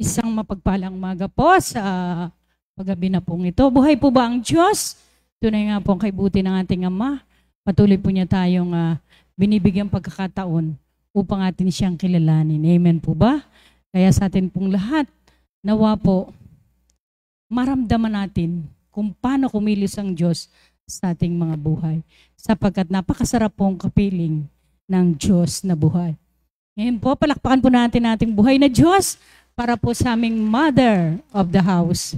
Isang mapagpalang maga po sa paggabi na pong ito. Buhay po ba ang Diyos? Tunay nga po ang kaibuti ng ating Ama. Patuloy po niya tayong uh, ah, binibigyan pagkakataon upang atin siyang kilalanin. Amen po ba? Kaya sa atin pong lahat, nawa po, maramdaman natin kung paano kumilos ang Diyos sa ating mga buhay. Sapagkat napakasarap pong kapiling ng Diyos na buhay. Ngayon po, palakpakan po natin ating buhay na Diyos para po sa aming mother of the house.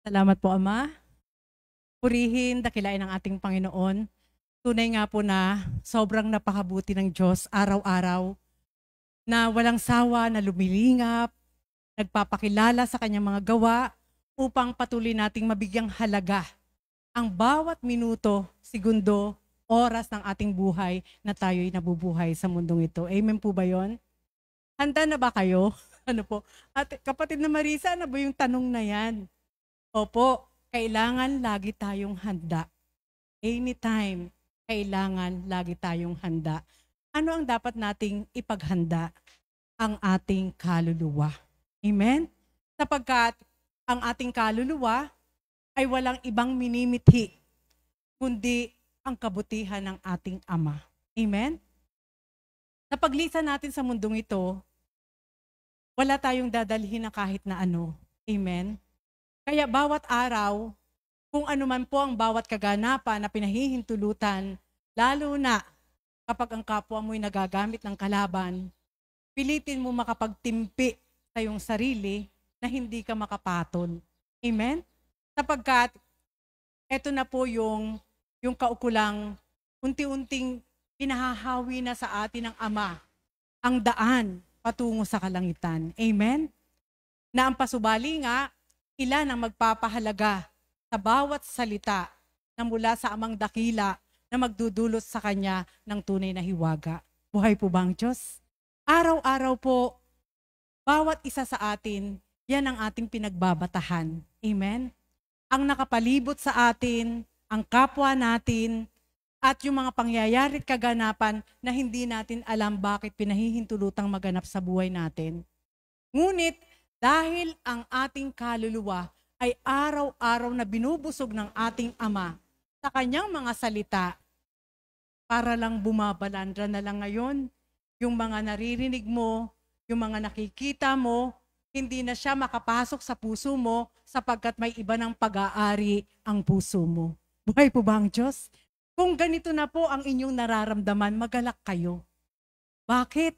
Salamat po, Ama. Purihin, dakilain ang ating Panginoon. Tunay nga po na sobrang napakabuti ng Diyos araw-araw na walang sawa, na lumilingap, nagpapakilala sa kanyang mga gawa upang patuloy nating mabigyang halaga ang bawat minuto, segundo, oras ng ating buhay na tayo'y nabubuhay sa mundong ito. Amen po ba yon? Handa na ba kayo? ano po? At kapatid na Marisa, ano ba yung tanong na yan? Opo, kailangan lagi tayong handa. Anytime, kailangan lagi tayong handa. Ano ang dapat nating ipaghanda? Ang ating kaluluwa. Amen? Sapagkat ang ating kaluluwa ay walang ibang minimithi, kundi ang kabutihan ng ating Ama. Amen? Napaglisan natin sa mundong ito, wala tayong dadalhin na kahit na ano. Amen? Kaya bawat araw, kung ano man po ang bawat kaganapan na pinahihintulutan, lalo na kapag ang kapwa mo'y nagagamit ng kalaban, pilitin mo makapagtimpi sa iyong sarili na hindi ka makapaton. Amen? Sapagkat, eto na po yung yung kaukulang unti-unting pinahahawi na sa atin ng Ama ang daan patungo sa kalangitan. Amen? Na ang pasubali nga, ilan ang magpapahalaga sa bawat salita na mula sa amang dakila na magdudulot sa kanya ng tunay na hiwaga. Buhay po bang Diyos? Araw-araw po, bawat isa sa atin, yan ang ating pinagbabatahan. Amen? Ang nakapalibot sa atin, ang kapwa natin, at yung mga pangyayari at kaganapan na hindi natin alam bakit pinahihintulutang maganap sa buhay natin. Ngunit dahil ang ating kaluluwa ay araw-araw na binubusog ng ating Ama sa kanyang mga salita, para lang bumabalandra na lang ngayon yung mga naririnig mo, yung mga nakikita mo, hindi na siya makapasok sa puso mo sapagkat may iba ng pag-aari ang puso mo. Buhay po ba ang Diyos? Kung ganito na po ang inyong nararamdaman, magalak kayo. Bakit?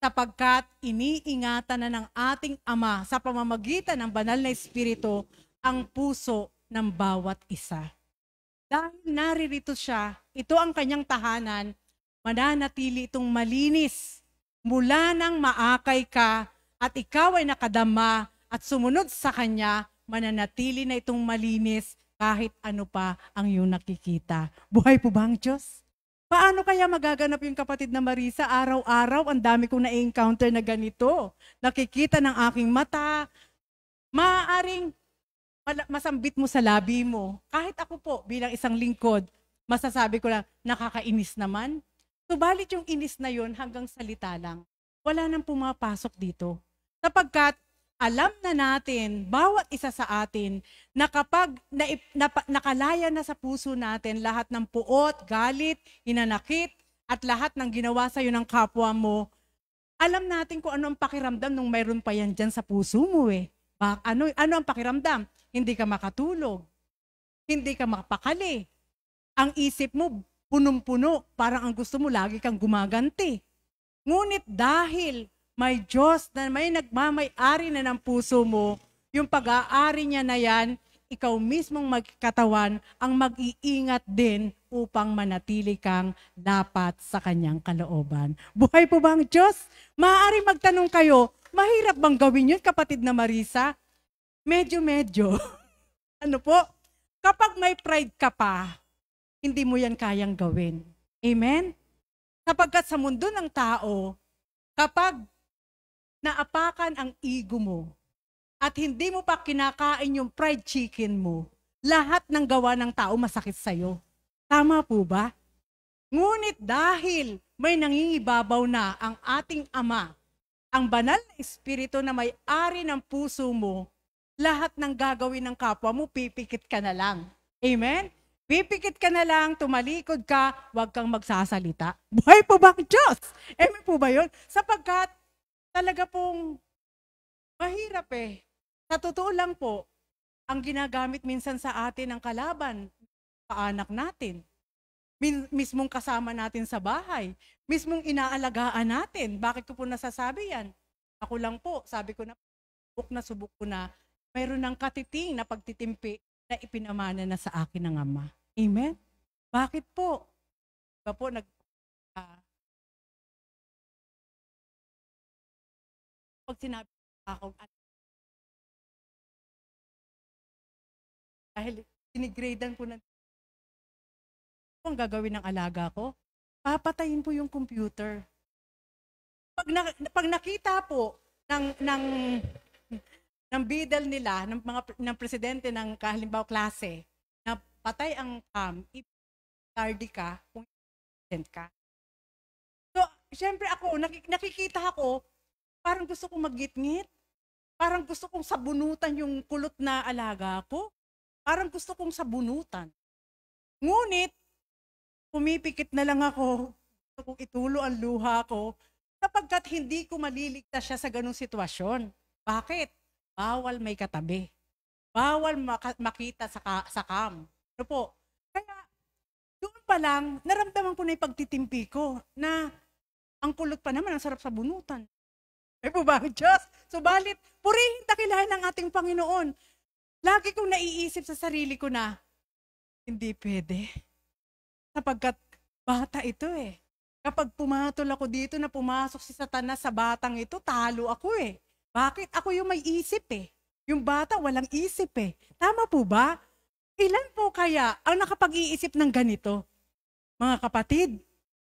Sapagkat iniingatan na ng ating Ama sa pamamagitan ng banal na Espiritu ang puso ng bawat isa. Dahil naririto siya, ito ang kanyang tahanan, mananatili itong malinis mula nang maakay ka at ikaw ay nakadama at sumunod sa kanya, mananatili na itong malinis kahit ano pa ang iyong nakikita. Buhay po ba ang Diyos? Paano kaya magaganap yung kapatid na Marisa? Araw-araw, ang dami kong na-encounter na ganito. Nakikita ng aking mata. Maaaring masambit mo sa labi mo. Kahit ako po, bilang isang lingkod, masasabi ko lang, nakakainis naman. Subalit yung inis na yon hanggang salita lang, wala nang pumapasok dito. Sapagkat alam na natin, bawat isa sa atin, na kapag naip, nap, nakalaya na sa puso natin lahat ng puot, galit, hinanakit, at lahat ng ginawa sa iyo ng kapwa mo, alam natin kung ano ang pakiramdam nung mayroon pa yan dyan sa puso mo eh. Bak, ano, ano ang pakiramdam? Hindi ka makatulog. Hindi ka makapakali. Ang isip mo, punong-puno. Parang ang gusto mo, lagi kang gumaganti. Ngunit dahil may Diyos na may nagmamay-ari na ng puso mo, yung pag-aari niya na yan, ikaw mismong magkatawan ang mag-iingat din upang manatili kang dapat sa kanyang kalooban. Buhay po bang ang Diyos? Maaari magtanong kayo, mahirap bang gawin yun, kapatid na Marisa? Medyo-medyo. ano po? Kapag may pride ka pa, hindi mo yan kayang gawin. Amen? Sapagkat sa mundo ng tao, kapag naapakan ang ego mo at hindi mo pa kinakain yung fried chicken mo, lahat ng gawa ng tao masakit sa'yo. Tama po ba? Ngunit dahil may nangingibabaw na ang ating Ama, ang banal na Espiritu na may-ari ng puso mo, lahat ng gagawin ng kapwa mo, pipikit ka na lang. Amen? Pipikit ka na lang, tumalikod ka, huwag kang magsasalita. Buhay po ba ang Diyos? Amen po ba yun? Sapagkat talaga pong mahirap eh. Sa totoo lang po, ang ginagamit minsan sa atin ang kalaban, paanak natin, Min- mismong kasama natin sa bahay, mismong inaalagaan natin. Bakit ko po nasasabi yan? Ako lang po, sabi ko na, subok na subok ko na, mayroon ng katiting na pagtitimpi na ipinamana na sa akin ng Ama. Amen? Bakit po? Ba po, nag, pag sinabi ako, dahil dinigradean ko ng ano ang gagawin ng alaga ko, papatayin po yung computer. Pag, na, pag nakita po ng, ng, ng bidal nila, ng, mga, ng presidente ng kahalimbawa klase, na patay ang cam, um, tardy ka kung ka. So, syempre ako, nakikita ako, Parang gusto kong magngit Parang gusto kong sabunutan yung kulot na alaga ko. Parang gusto kong sabunutan. Ngunit, pumipikit na lang ako. Gusto kong itulo ang luha ko sapagkat hindi ko maliligtas siya sa ganong sitwasyon. Bakit? Bawal may katabi. Bawal maka- makita sa, ka- sa cam. Ano po? Kaya, doon pa lang, naramdaman ko na yung pagtitimpi ko na ang kulot pa naman, ang sarap sa bunutan. Ay po ba ang Diyos? Subalit, purihin dakilahan ng ating Panginoon. Lagi kong naiisip sa sarili ko na, hindi pwede. Sapagkat bata ito eh. Kapag pumatol ako dito na pumasok si Satanas sa batang ito, talo ako eh. Bakit? Ako yung may isip eh. Yung bata walang isip eh. Tama po ba? Ilan po kaya ang nakapag-iisip ng ganito? Mga kapatid,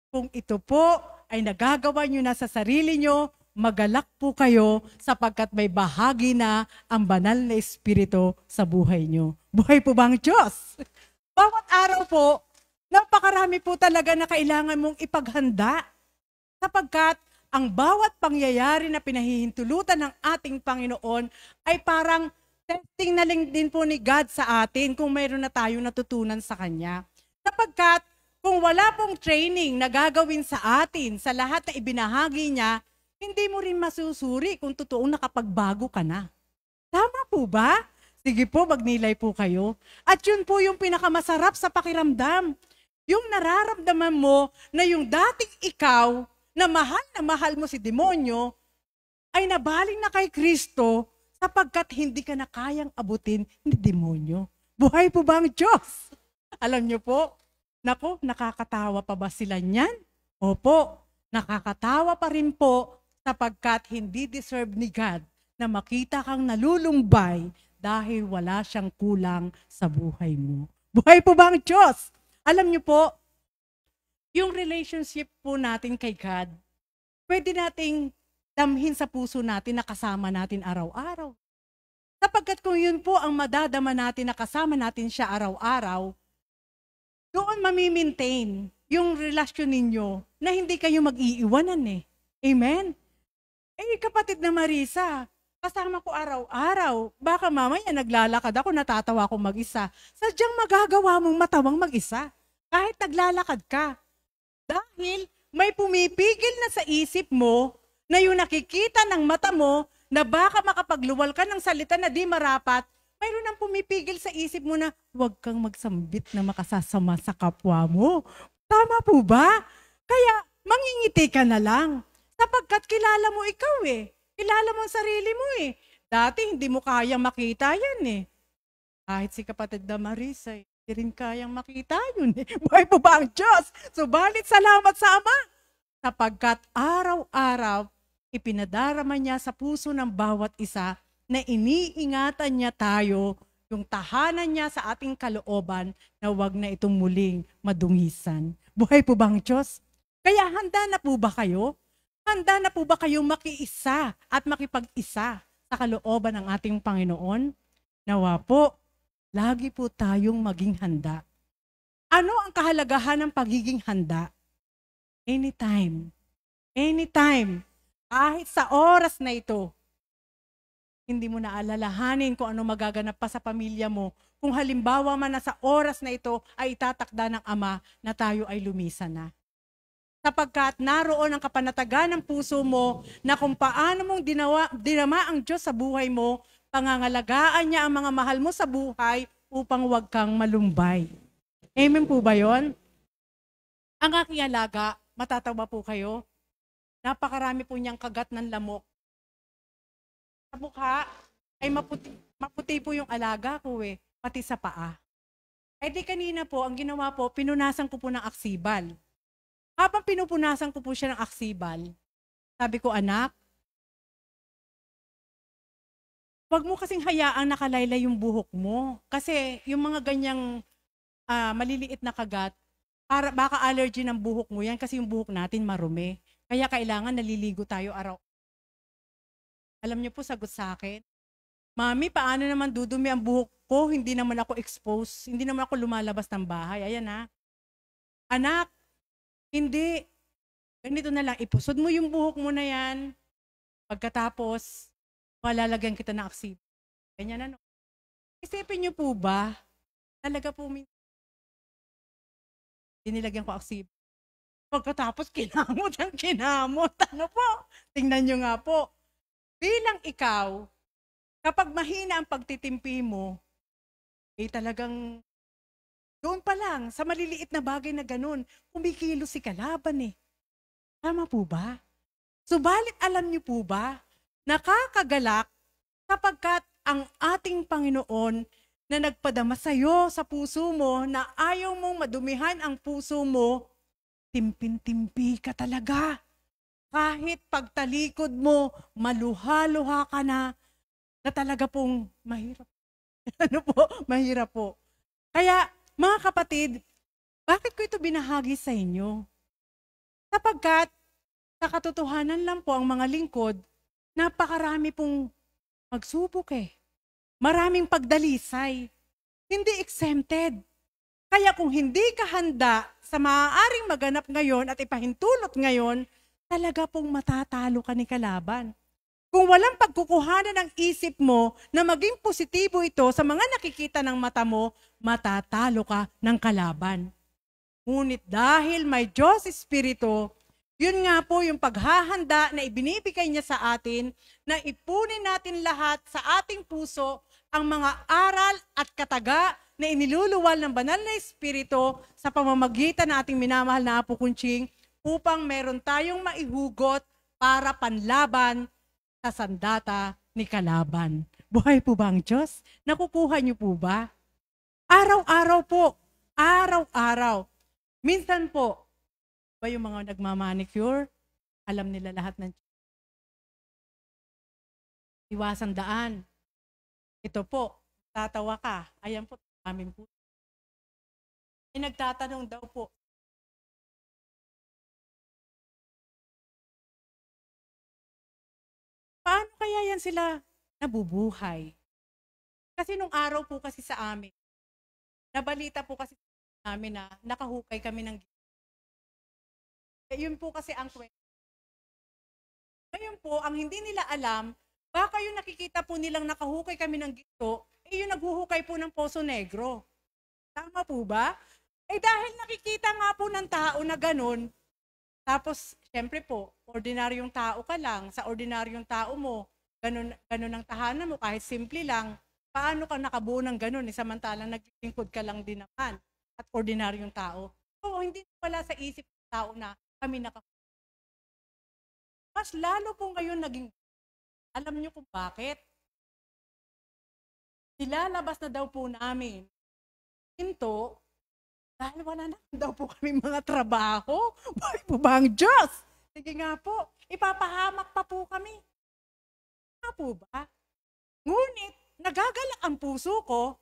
kung ito po ay nagagawa nyo na sa sarili nyo, magalak po kayo sapagkat may bahagi na ang banal na Espiritu sa buhay nyo. Buhay po bang Diyos? Bawat araw po, napakarami po talaga na kailangan mong ipaghanda sapagkat ang bawat pangyayari na pinahihintulutan ng ating Panginoon ay parang testing na lang din po ni God sa atin kung mayroon na tayong natutunan sa Kanya. Sapagkat kung wala pong training na gagawin sa atin sa lahat na ibinahagi niya, hindi mo rin masusuri kung totoo nakapagbago ka na. Tama po ba? Sige po, magnilay po kayo. At yun po yung pinakamasarap sa pakiramdam. Yung nararamdaman mo na yung dating ikaw na mahal na mahal mo si demonyo ay nabaling na kay Kristo sapagkat hindi ka na kayang abutin ni demonyo. Buhay po ba ang Diyos? Alam niyo po, nako, nakakatawa pa ba sila niyan? Opo, nakakatawa pa rin po sapagkat hindi deserve ni God na makita kang nalulumbay dahil wala siyang kulang sa buhay mo. Buhay po ba ang Diyos? Alam niyo po, yung relationship po natin kay God, pwede nating damhin sa puso natin na kasama natin araw-araw. Sapagkat kung yun po ang madadama natin na kasama natin siya araw-araw, doon mamimaintain yung relasyon ninyo na hindi kayo mag-iiwanan eh. Amen? Eh, kapatid na Marisa, kasama ko araw-araw. Baka mamaya naglalakad ako, natatawa ako mag-isa. Sadyang magagawa mong matawang mag-isa. Kahit naglalakad ka. Dahil may pumipigil na sa isip mo na yung nakikita ng mata mo na baka makapagluwal ka ng salita na di marapat, mayroon ang pumipigil sa isip mo na huwag kang magsambit na makasasama sa kapwa mo. Tama po ba? Kaya mangingiti ka na lang. Sapagkat kilala mo ikaw eh. Kilala mo ang sarili mo eh. Dati hindi mo kayang makita yan eh. Kahit si kapatid na Marisa eh, hindi rin kayang makita yun eh. Buhay po ba ang Diyos? Subalit salamat sa Ama. Sapagkat araw-araw ipinadarama niya sa puso ng bawat isa na iniingatan niya tayo yung tahanan niya sa ating kalooban na wag na itong muling madungisan. Buhay po bang Diyos? Kaya handa na po ba kayo Handa na po ba kayong makiisa at makipag-isa sa kalooban ng ating Panginoon? Nawa po, lagi po tayong maging handa. Ano ang kahalagahan ng pagiging handa? Anytime. Anytime. Kahit sa oras na ito, hindi mo na alalahanin kung ano magaganap pa sa pamilya mo. Kung halimbawa man na sa oras na ito ay itatakda ng ama na tayo ay lumisan na sapagkat naroon ang kapanatagan ng puso mo na kung paano mong dinawa, dinama ang Diyos sa buhay mo, pangangalagaan niya ang mga mahal mo sa buhay upang huwag kang malumbay. Amen po ba yon? Ang aking alaga, matatawa po kayo, napakarami po niyang kagat ng lamok. Sa mukha ay maputi, maputi po yung alaga ko eh, pati sa paa. Eh di kanina po, ang ginawa po, pinunasan ko po ng aksibal. Habang pinupunasan ko po siya ng aksibal, sabi ko, anak, wag mo kasing hayaang nakalaylay yung buhok mo. Kasi yung mga ganyang uh, maliliit na kagat, para, baka allergy ng buhok mo yan kasi yung buhok natin marumi. Kaya kailangan naliligo tayo araw. Alam niyo po, sagot sa akin, Mami, paano naman dudumi ang buhok ko? Hindi naman ako exposed. Hindi naman ako lumalabas ng bahay. Ayan ha. Anak, hindi. Ganito na lang. Ipusod mo yung buhok mo na yan. Pagkatapos, malalagyan kita ng aksib. Ganyan ano. Isipin niyo po ba, talaga po min dinilagyan ko aksib. Pagkatapos, kinamot ang kinamot. Ano po? Tingnan niyo nga po. Bilang ikaw, kapag mahina ang pagtitimpi mo, eh talagang doon pa lang, sa maliliit na bagay na ganun, kumikilo si kalaban eh. Tama po ba? Subalit alam niyo po ba, nakakagalak sapagkat ang ating Panginoon na nagpadama sa iyo sa puso mo na ayaw mong madumihan ang puso mo, timpin-timpi ka talaga. Kahit pagtalikod mo, maluha-luha ka na, na talaga pong mahirap. ano po? Mahirap po. Kaya mga kapatid, bakit ko ito binahagi sa inyo? Sapagkat, sa katotohanan lang po ang mga lingkod, napakarami pong magsubok eh. Maraming pagdalisay. Hindi exempted. Kaya kung hindi ka handa sa maaaring maganap ngayon at ipahintulot ngayon, talaga pong matatalo ka ni kalaban. Kung walang pagkukuhanan ng isip mo na maging positibo ito sa mga nakikita ng mata mo, matatalo ka ng kalaban. Ngunit dahil may Diyos Espiritu, yun nga po yung paghahanda na ibinibigay niya sa atin na ipunin natin lahat sa ating puso ang mga aral at kataga na iniluluwal ng banal na Espiritu sa pamamagitan ng ating minamahal na Apo Kunching upang meron tayong maihugot para panlaban sa sandata ni Kalaban. Buhay po ba ang Diyos? Nakukuha niyo po ba? Araw-araw po. Araw-araw. Minsan po, ba yung mga nagmamanicure, alam nila lahat ng iwasang daan. Ito po, tatawa ka. Ayan po, amin po. Ay nagtatanong daw po, paano kaya yan sila nabubuhay? Kasi nung araw po kasi sa amin, nabalita po kasi namin na nakahukay kami ng eh, yun po kasi ang kwento. Ngayon po, ang hindi nila alam, baka yung nakikita po nilang nakahukay kami ng ginto, eh yung naghuhukay po ng Poso Negro. Tama po ba? Eh dahil nakikita nga po ng tao na ganun, tapos syempre po, ordinaryong tao ka lang, sa ordinaryong tao mo, ganun, ganun ang tahanan mo, kahit simple lang, paano ka nakabuo ng ganun, eh, samantalang naglilingkod ka lang din naman at ordinaryong tao. So, hindi pala sa isip ng tao na kami nakabuo. Mas lalo po ngayon naging, alam niyo kung bakit? Nilalabas na daw po namin pinto dahil wala na daw po kami mga trabaho. Boy po ba ang Diyos? Sige nga po, ipapahamak pa po kami. Nga po ba? Ngunit, nagagalak ang puso ko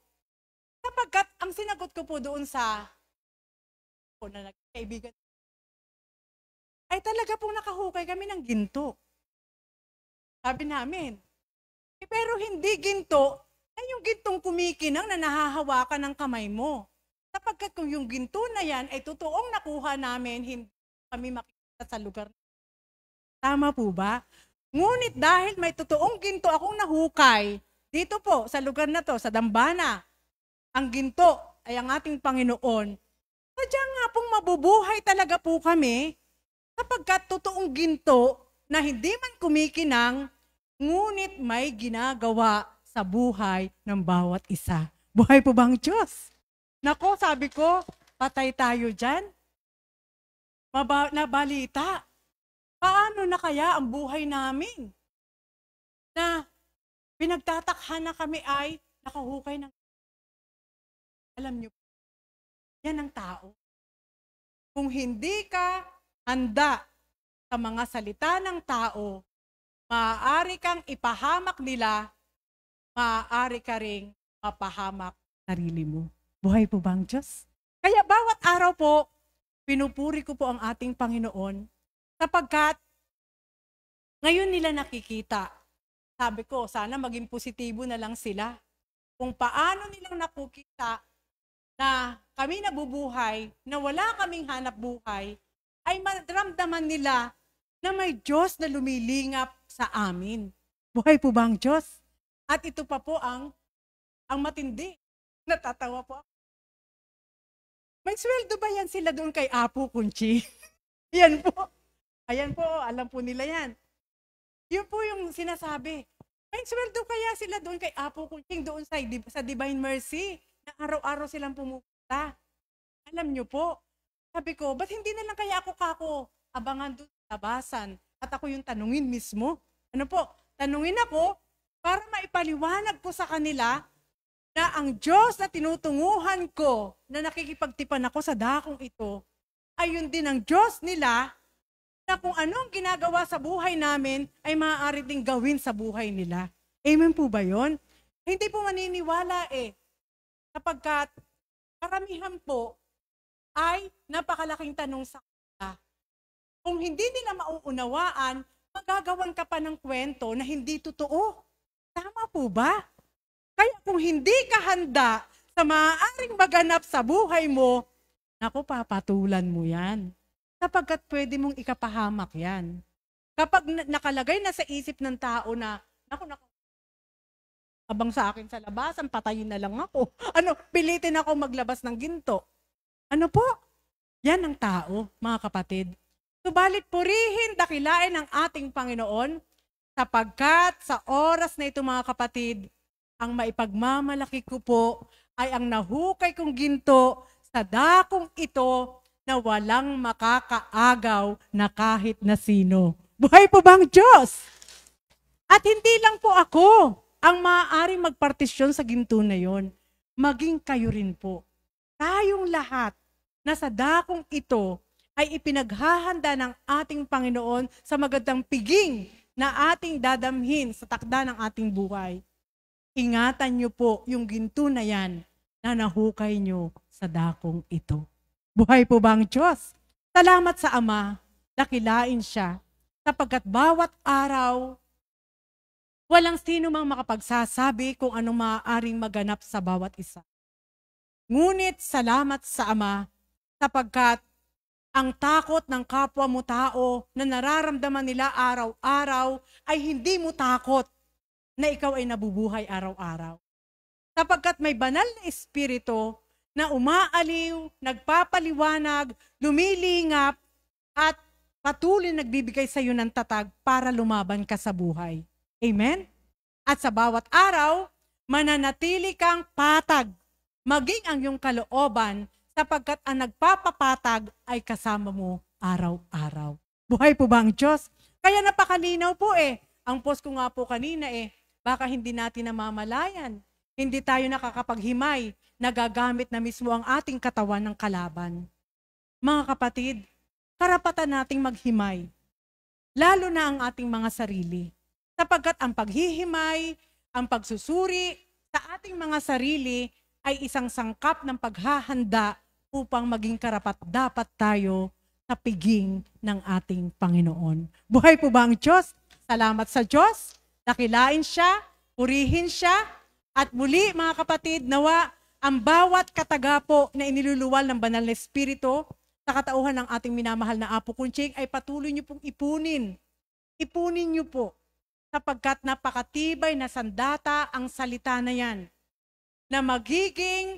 sapagkat ang sinagot ko po doon sa po na nagkaibigan ay talaga pong nakahukay kami ng ginto. Sabi namin. Eh, pero hindi ginto ay yung gintong kumikinang na nahahawakan ng kamay mo. Sapagkat kung yung ginto na yan ay totoong nakuha namin, hindi kami makikita sa lugar. Tama po ba? Ngunit dahil may totoong ginto akong nahukay, dito po, sa lugar na to, sa Dambana, ang ginto ay ang ating Panginoon. Sadya nga pong mabubuhay talaga po kami kapagkat totoong ginto na hindi man kumikinang, ngunit may ginagawa sa buhay ng bawat isa. Buhay po bang Diyos? Nako, sabi ko, patay tayo dyan. Maba- nabalita. Paano na kaya ang buhay namin? Na Pinagtatakhan na kami ay nakahukay ng alam niyo yan ang tao. Kung hindi ka handa sa mga salita ng tao, maaari kang ipahamak nila, maaari ka ring mapahamak sarili mo. Buhay po bang Diyos? Kaya bawat araw po, pinupuri ko po ang ating Panginoon sapagkat ngayon nila nakikita sabi ko, sana maging positibo na lang sila. Kung paano nilang nakukita na kami nabubuhay, na wala kaming hanap buhay, ay madramdaman nila na may Diyos na lumilingap sa amin. Buhay po ba ang Diyos? At ito pa po ang, ang matindi. Natatawa po ako. May sweldo ba yan sila doon kay Apo Kunchi? yan po. Ayan po, alam po nila yan. Yun po yung sinasabi. May sweldo kaya sila doon kay Apo Kuching doon sa, sa Divine Mercy na araw-araw silang pumupunta. Alam nyo po, sabi ko, ba't hindi na lang kaya ako kako abangan doon sa labasan at ako yung tanungin mismo? Ano po, tanungin ako para maipaliwanag ko sa kanila na ang Diyos na tinutunguhan ko na nakikipagtipan ako sa dakong ito ay yun din ang Diyos nila na kung anong ginagawa sa buhay namin ay maaari ding gawin sa buhay nila. Amen po ba yon? Hindi po maniniwala eh. Sapagkat karamihan po ay napakalaking tanong sa kanila. Kung hindi nila mauunawaan, magagawan ka pa ng kwento na hindi totoo. Tama po ba? Kaya kung hindi ka handa sa maaaring maganap sa buhay mo, naku, papatulan mo yan sapagkat pwede mong ikapahamak yan. Kapag nakalagay na sa isip ng tao na, naku, naku, abang sa akin sa labasan, patayin na lang ako. Ano, pilitin ako maglabas ng ginto. Ano po? Yan ang tao, mga kapatid. Subalit purihin, dakilain ang ating Panginoon sapagkat sa oras na ito mga kapatid, ang maipagmamalaki ko po ay ang nahukay kong ginto sa dakong ito na walang makakaagaw na kahit na sino. Buhay po bang Diyos? At hindi lang po ako ang maaaring magpartisyon sa ginto na yon. Maging kayo rin po. Tayong lahat na sa dakong ito ay ipinaghahanda ng ating Panginoon sa magandang piging na ating dadamhin sa takda ng ating buhay. Ingatan niyo po yung ginto na yan na nahukay niyo sa dakong ito. Buhay po ba ang Diyos? Salamat sa Ama, nakilain siya, sapagkat bawat araw, walang sino mang makapagsasabi kung anong maaaring maganap sa bawat isa. Ngunit salamat sa Ama, sapagkat ang takot ng kapwa mo tao na nararamdaman nila araw-araw ay hindi mo takot na ikaw ay nabubuhay araw-araw. Sapagkat may banal na espiritu na umaaliw, nagpapaliwanag, lumilingap, at patuloy nagbibigay sa iyo ng tatag para lumaban ka sa buhay. Amen? At sa bawat araw, mananatili kang patag, maging ang iyong kalooban, sapagkat ang nagpapapatag ay kasama mo araw-araw. Buhay po ba ang Diyos? Kaya napakalinaw po eh. Ang post ko nga po kanina eh, baka hindi natin namamalayan. Hindi tayo nakakapaghimay nagagamit na mismo ang ating katawan ng kalaban. Mga kapatid, karapatan nating maghimay, lalo na ang ating mga sarili. Sapagkat ang paghihimay, ang pagsusuri sa ating mga sarili ay isang sangkap ng paghahanda upang maging karapat dapat tayo sa piging ng ating Panginoon. Buhay po ba ang Diyos? Salamat sa Diyos. Nakilain siya, purihin siya, at muli mga kapatid, nawa ang bawat katagapo na iniluluwal ng banal na espiritu sa katauhan ng ating minamahal na Apo Kunching ay patuloy niyo pong ipunin. Ipunin niyo po sapagkat napakatibay na sandata ang salita na yan na magiging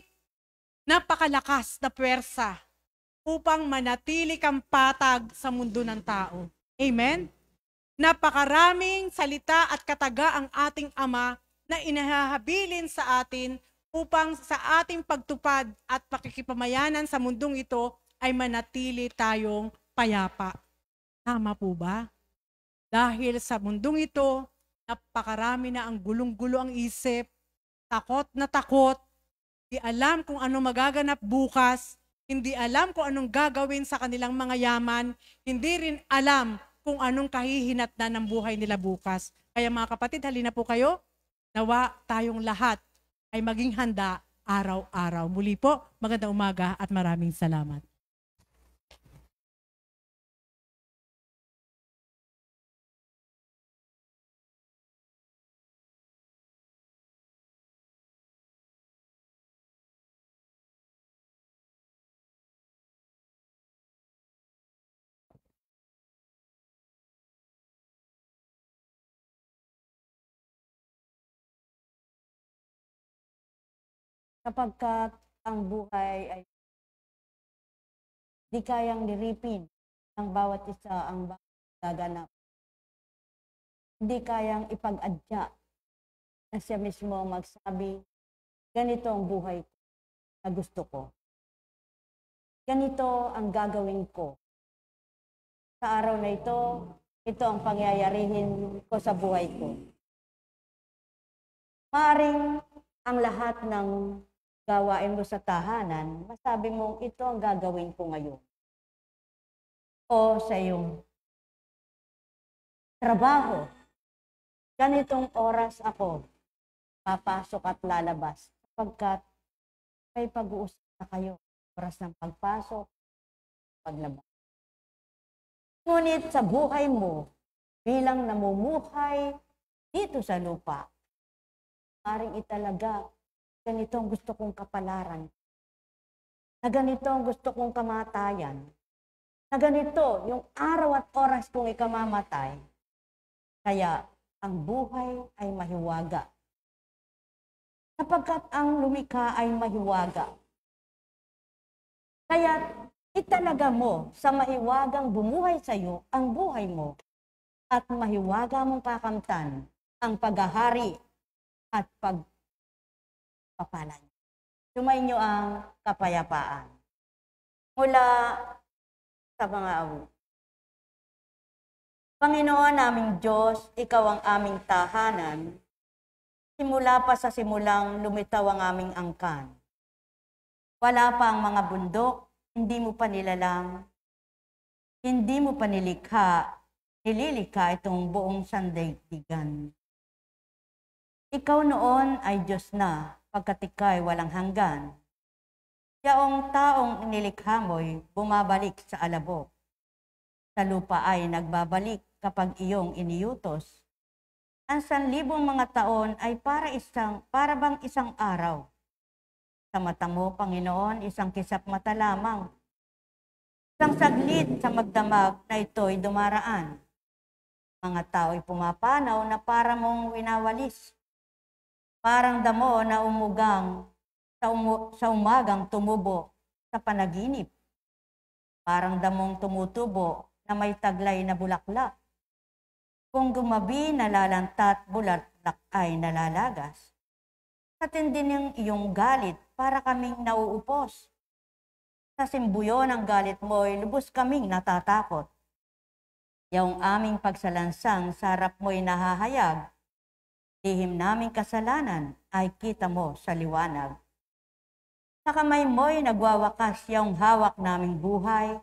napakalakas na puwersa upang manatili kang patag sa mundo ng tao. Amen? Napakaraming salita at kataga ang ating Ama na inahabilin sa atin upang sa ating pagtupad at pakikipamayanan sa mundong ito ay manatili tayong payapa. Tama po ba? Dahil sa mundong ito, napakarami na ang gulong-gulo ang isip, takot na takot, hindi alam kung ano magaganap bukas, hindi alam kung anong gagawin sa kanilang mga yaman, hindi rin alam kung anong kahihinat na ng buhay nila bukas. Kaya mga kapatid, halina po kayo, nawa tayong lahat ay maging handa araw-araw. Muli po, magandang umaga at maraming salamat. kapagkat ang buhay ay di kayang diripin ng bawat isa ang bawat gaganap. Hindi kayang ipag-adya na siya mismo ang magsabi, ganito ang buhay ko na gusto ko. Ganito ang gagawin ko. Sa araw na ito, ito ang pangyayarihin ko sa buhay ko. Maring ang lahat ng gawain mo sa tahanan, masabi mong ito ang gagawin ko ngayon. O sa iyong trabaho, ganitong oras ako, papasok at lalabas sapagkat may pag-uusap na kayo. Oras ng pagpasok, paglabas. Ngunit sa buhay mo, bilang namumuhay dito sa lupa, maring italaga Ganito ang gusto kong kapalaran. Na ganito ang gusto kong kamatayan. Na ganito yung araw at oras kong ikamamatay. Kaya ang buhay ay mahiwaga. Sapagkat ang lumika ay mahiwaga. Kaya italaga mo sa mahiwagang bumuhay sa iyo ang buhay mo at mahiwaga mong kakamtan ang paghahari at pag papala niyo. Sumayin niyo ang kapayapaan. Mula sa mga awit. Panginoon naming Diyos, Ikaw ang aming tahanan, simula pa sa simulang lumitaw ang aming angkan. Wala pa ang mga bundok, hindi mo pa nilalang, hindi mo pa nilikha, nililikha itong buong sandaigdigan. Ikaw noon ay Diyos na, pagkat ika'y walang hanggan. Yaong taong inilikha mo'y bumabalik sa alabok. Sa lupa ay nagbabalik kapag iyong iniyutos. Ang sanlibong mga taon ay para, isang, para bang isang araw. Sa mata mo, Panginoon, isang kisap mata lamang. Isang saglit sa magdamag na ito'y dumaraan. Mga tao'y pumapanaw na para mong winawalis parang damo na umugang sa, umagang tumubo sa panaginip. Parang damong tumutubo na may taglay na bulaklak. Kung gumabi, nalalantat, bulaklak ay nalalagas. Katindi ng iyong galit para kaming nauupos. Sa simbuyo ng galit mo ay lubos kaming natatakot. Yung aming pagsalansang sarap mo'y nahahayag lihim naming kasalanan ay kita mo sa liwanag. Sa kamay mo'y nagwawakas yung hawak naming buhay.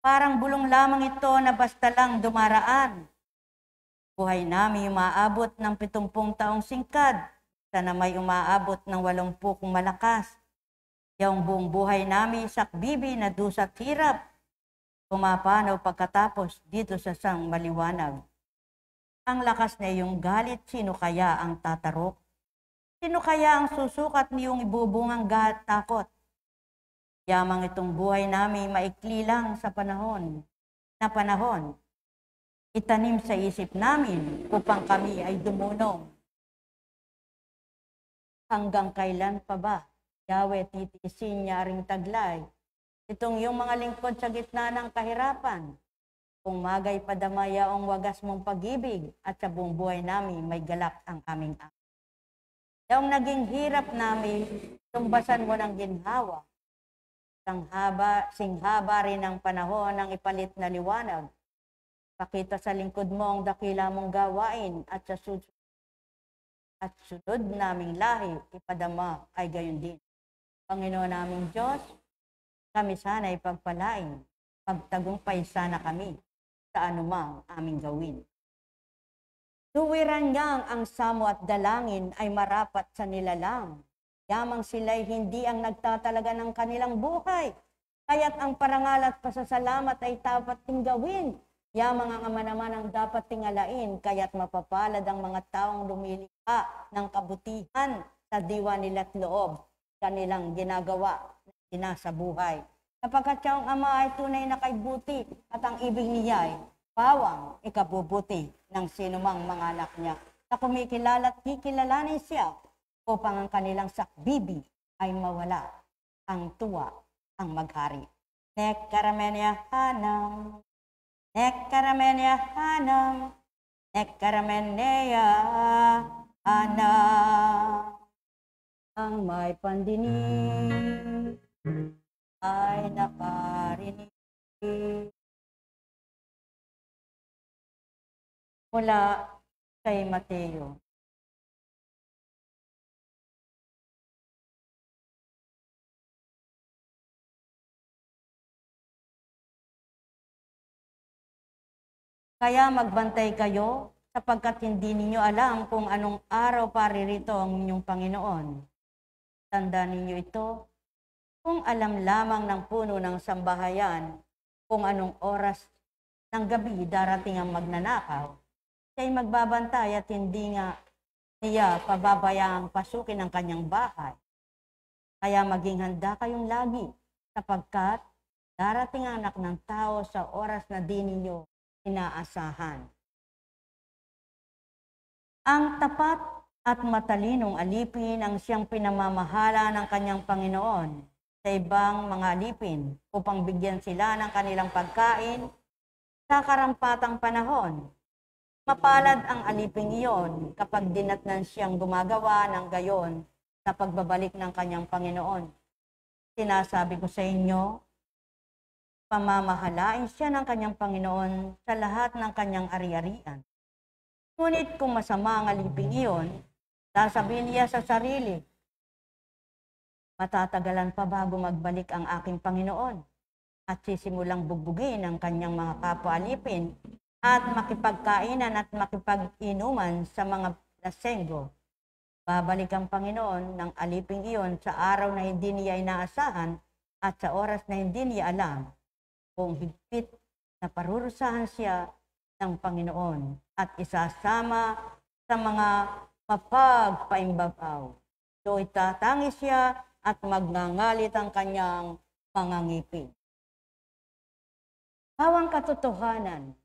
Parang bulong lamang ito na basta lang dumaraan. Buhay namin umaabot ng pitumpung taong singkad, sana may umaabot ng walumpu kung malakas. Yung buong buhay namin sakbibi na dusat hirap, pumapanaw pagkatapos dito sa sang maliwanag. Ang lakas na iyong galit, sino kaya ang tatarok? Sino kaya ang susukat niyong ibubungang gat takot? Yamang itong buhay namin maikli lang sa panahon, na panahon. Itanim sa isip namin upang kami ay dumunong. Hanggang kailan pa ba, yawe titisin niya ring taglay, itong iyong mga lingkod sa gitna ng kahirapan, kung magay padamaya ang wagas mong pagibig at sa buong buhay namin may galak ang aming ama. Yung naging hirap namin, tumbasan mo ng ginhawa. Sanghaba, singhaba rin ang panahon ng ipalit na liwanag. Pakita sa lingkod mo ang dakila mong gawain at sa susunod at sunod naming lahi, ipadama ay gayon din. Panginoon naming Diyos, kami sana ipagpalain, pagtagumpay sana kami sa anumang aming gawin. Tuwirangyang ang samo at dalangin ay marapat sa nilalang. Yamang sila'y hindi ang nagtatalaga ng kanilang buhay. Kaya't ang parangal at pasasalamat ay dapat ting gawin. Yamang ang ama naman ang dapat tingalain, kaya't mapapalad ang mga taong lumilika ng kabutihan sa diwa nila't loob kanilang ginagawa na buhay sapagkat siyang ama ay tunay na kaybuti at ang ibig niya ay pawang ikabubuti ng sinumang mga anak niya na kumikilala at kikilalanin siya upang ang kanilang sakbibi ay mawala ang tuwa ang maghari. Nek karamenya hanam, nek karamenya hanam, nek hanam. Ang may pandinig ay naparinig mula kay Mateo. Kaya magbantay kayo sapagkat hindi ninyo alam kung anong araw paririto ang inyong Panginoon. Tanda ninyo ito kung alam lamang ng puno ng sambahayan kung anong oras ng gabi darating ang magnanakaw, siya'y magbabantay at hindi nga niya pababayaang pasukin ang kanyang bahay. Kaya maging handa kayong lagi sapagkat darating ang anak ng tao sa oras na di ninyo inaasahan. Ang tapat at matalinong alipin ang siyang pinamamahala ng kanyang Panginoon sa ibang mga alipin upang bigyan sila ng kanilang pagkain sa karampatang panahon. Mapalad ang aliping iyon kapag dinatnan siyang gumagawa ng gayon sa pagbabalik ng kanyang Panginoon. Sinasabi ko sa inyo, pamamahalain siya ng kanyang Panginoon sa lahat ng kanyang ari-arian. Ngunit kung masama ang aliping iyon, sasabihin niya sa sarili, Matatagalan pa bago magbalik ang aking Panginoon at sisimulang bugbugin ang kanyang mga kapwa-alipin at makipagkainan at makipag-inuman sa mga lasenggo. Babalik ang Panginoon ng aliping iyon sa araw na hindi niya inaasahan at sa oras na hindi niya alam kung higpit na parurusahan siya ng Panginoon at isasama sa mga mapagpaimbabaw. So itatangis siya at magngangalit ang kanyang pangangipin. Hawang katotohanan,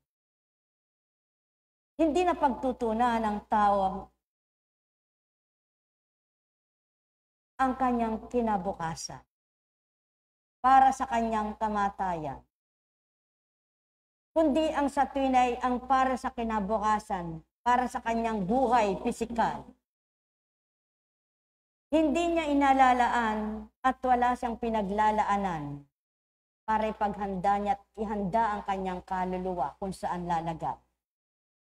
hindi na pagtutunan ng tao ang kanyang kinabukasan para sa kanyang kamatayan, kundi ang sa ay ang para sa kinabukasan, para sa kanyang buhay pisikal. Hindi niya inalalaan at wala siyang pinaglalaanan para ipaghanda niya at ihanda ang kanyang kaluluwa kung saan lalagap.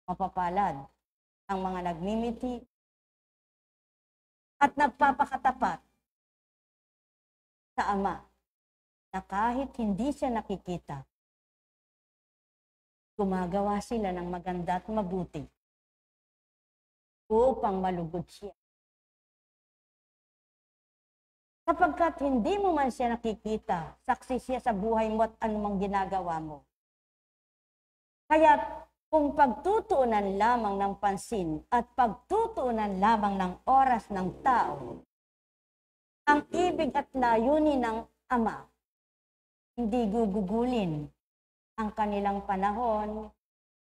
Mapapalad ang mga nagmimiti at nagpapakatapat sa Ama na kahit hindi siya nakikita, gumagawa sila ng maganda at mabuti upang malugod siya Sapagkat hindi mo man siya nakikita, saksi siya sa buhay mo at anumang ginagawa mo. Kaya kung pagtutuunan lamang ng pansin at pagtutuunan lamang ng oras ng tao, ang ibig at layunin ng Ama, hindi gugugulin ang kanilang panahon,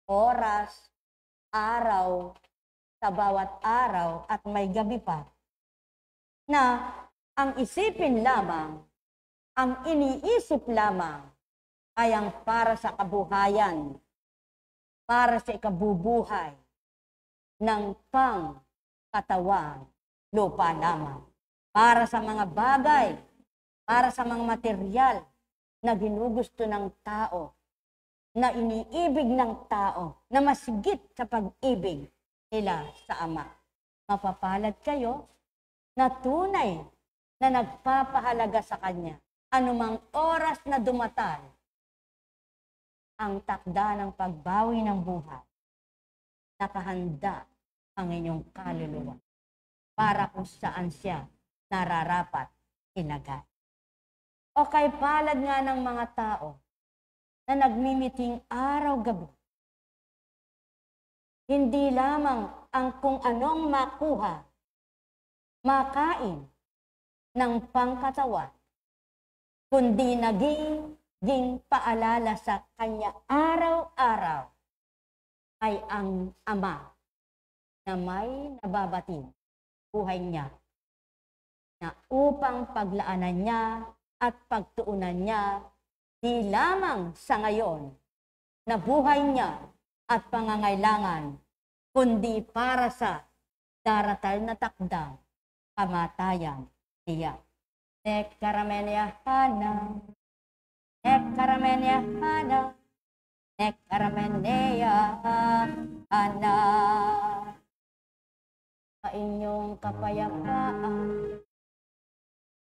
oras, araw, sa bawat araw at may gabi pa na ang isipin lamang, ang iniisip lamang ay ang para sa kabuhayan, para sa ikabubuhay ng pang katawan lupa lamang. Para sa mga bagay, para sa mga material na ginugusto ng tao, na iniibig ng tao, na masigit sa pag-ibig nila sa Ama. Mapapalad kayo na tunay na nagpapahalaga sa Kanya. Anumang oras na dumatal, ang takda ng pagbawi ng buhay, nakahanda ang inyong kaluluwa para kung saan siya nararapat ilagay. O kay palad nga ng mga tao na nagmimiting araw-gabi, hindi lamang ang kung anong makuha, makain, ng pangkatawan, kundi naging ging paalala sa kanya araw-araw ay ang Ama na may nababatin buhay niya na upang paglaanan niya at pagtuunan niya di lamang sa ngayon na buhay niya at pangangailangan kundi para sa daratal na takdang kamatayan Iya. Tek karamen ya hana. Tek karamen ya hana. Tek karamen ya hana. Sa inyong kapayapaan.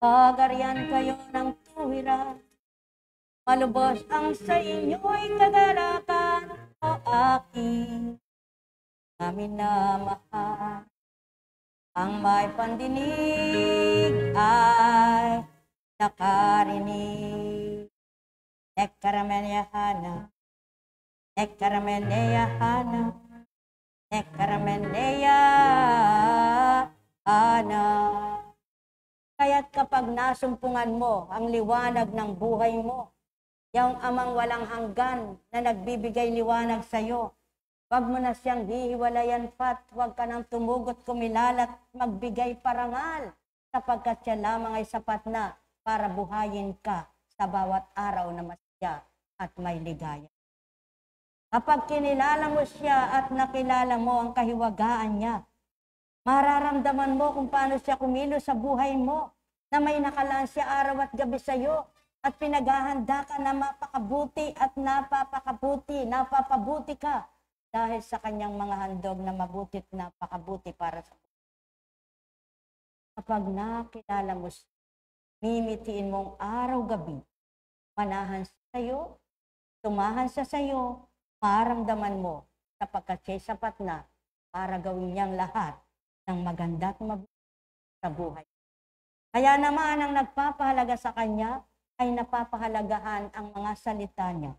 Pagaryan kayo ng tuwira. Malubos ang sa inyo'y kagarakan o aking kami na mahal. Ang may pandinig ay nakarinig. Nekaramenyahana, nekaramenyahana, nekaramenyahana. Kaya't kapag nasumpungan mo ang liwanag ng buhay mo, yung amang walang hanggan na nagbibigay liwanag sa iyo, Huwag mo na siyang hihiwalayan pat, huwag ka nang tumugot kumilalat, magbigay parangal, sapagkat siya lamang ay sapat na para buhayin ka sa bawat araw na masaya at may ligaya. Kapag kinilala mo siya at nakilala mo ang kahiwagaan niya, mararamdaman mo kung paano siya kumilo sa buhay mo, na may nakalaan siya araw at gabi sa iyo, at pinaghahanda ka na mapakabuti at napapakabuti, napapabuti ka dahil sa kanyang mga handog na mabuti't napakabuti para sa Kapag nakilala mo siya, mimitiin mong araw-gabi, manahan siya sa'yo, tumahan siya sa'yo, maramdaman mo sapagkat siya sapat na para gawin niyang lahat ng maganda at mabuti sa buhay. Kaya naman ang nagpapahalaga sa kanya ay napapahalagahan ang mga salita niya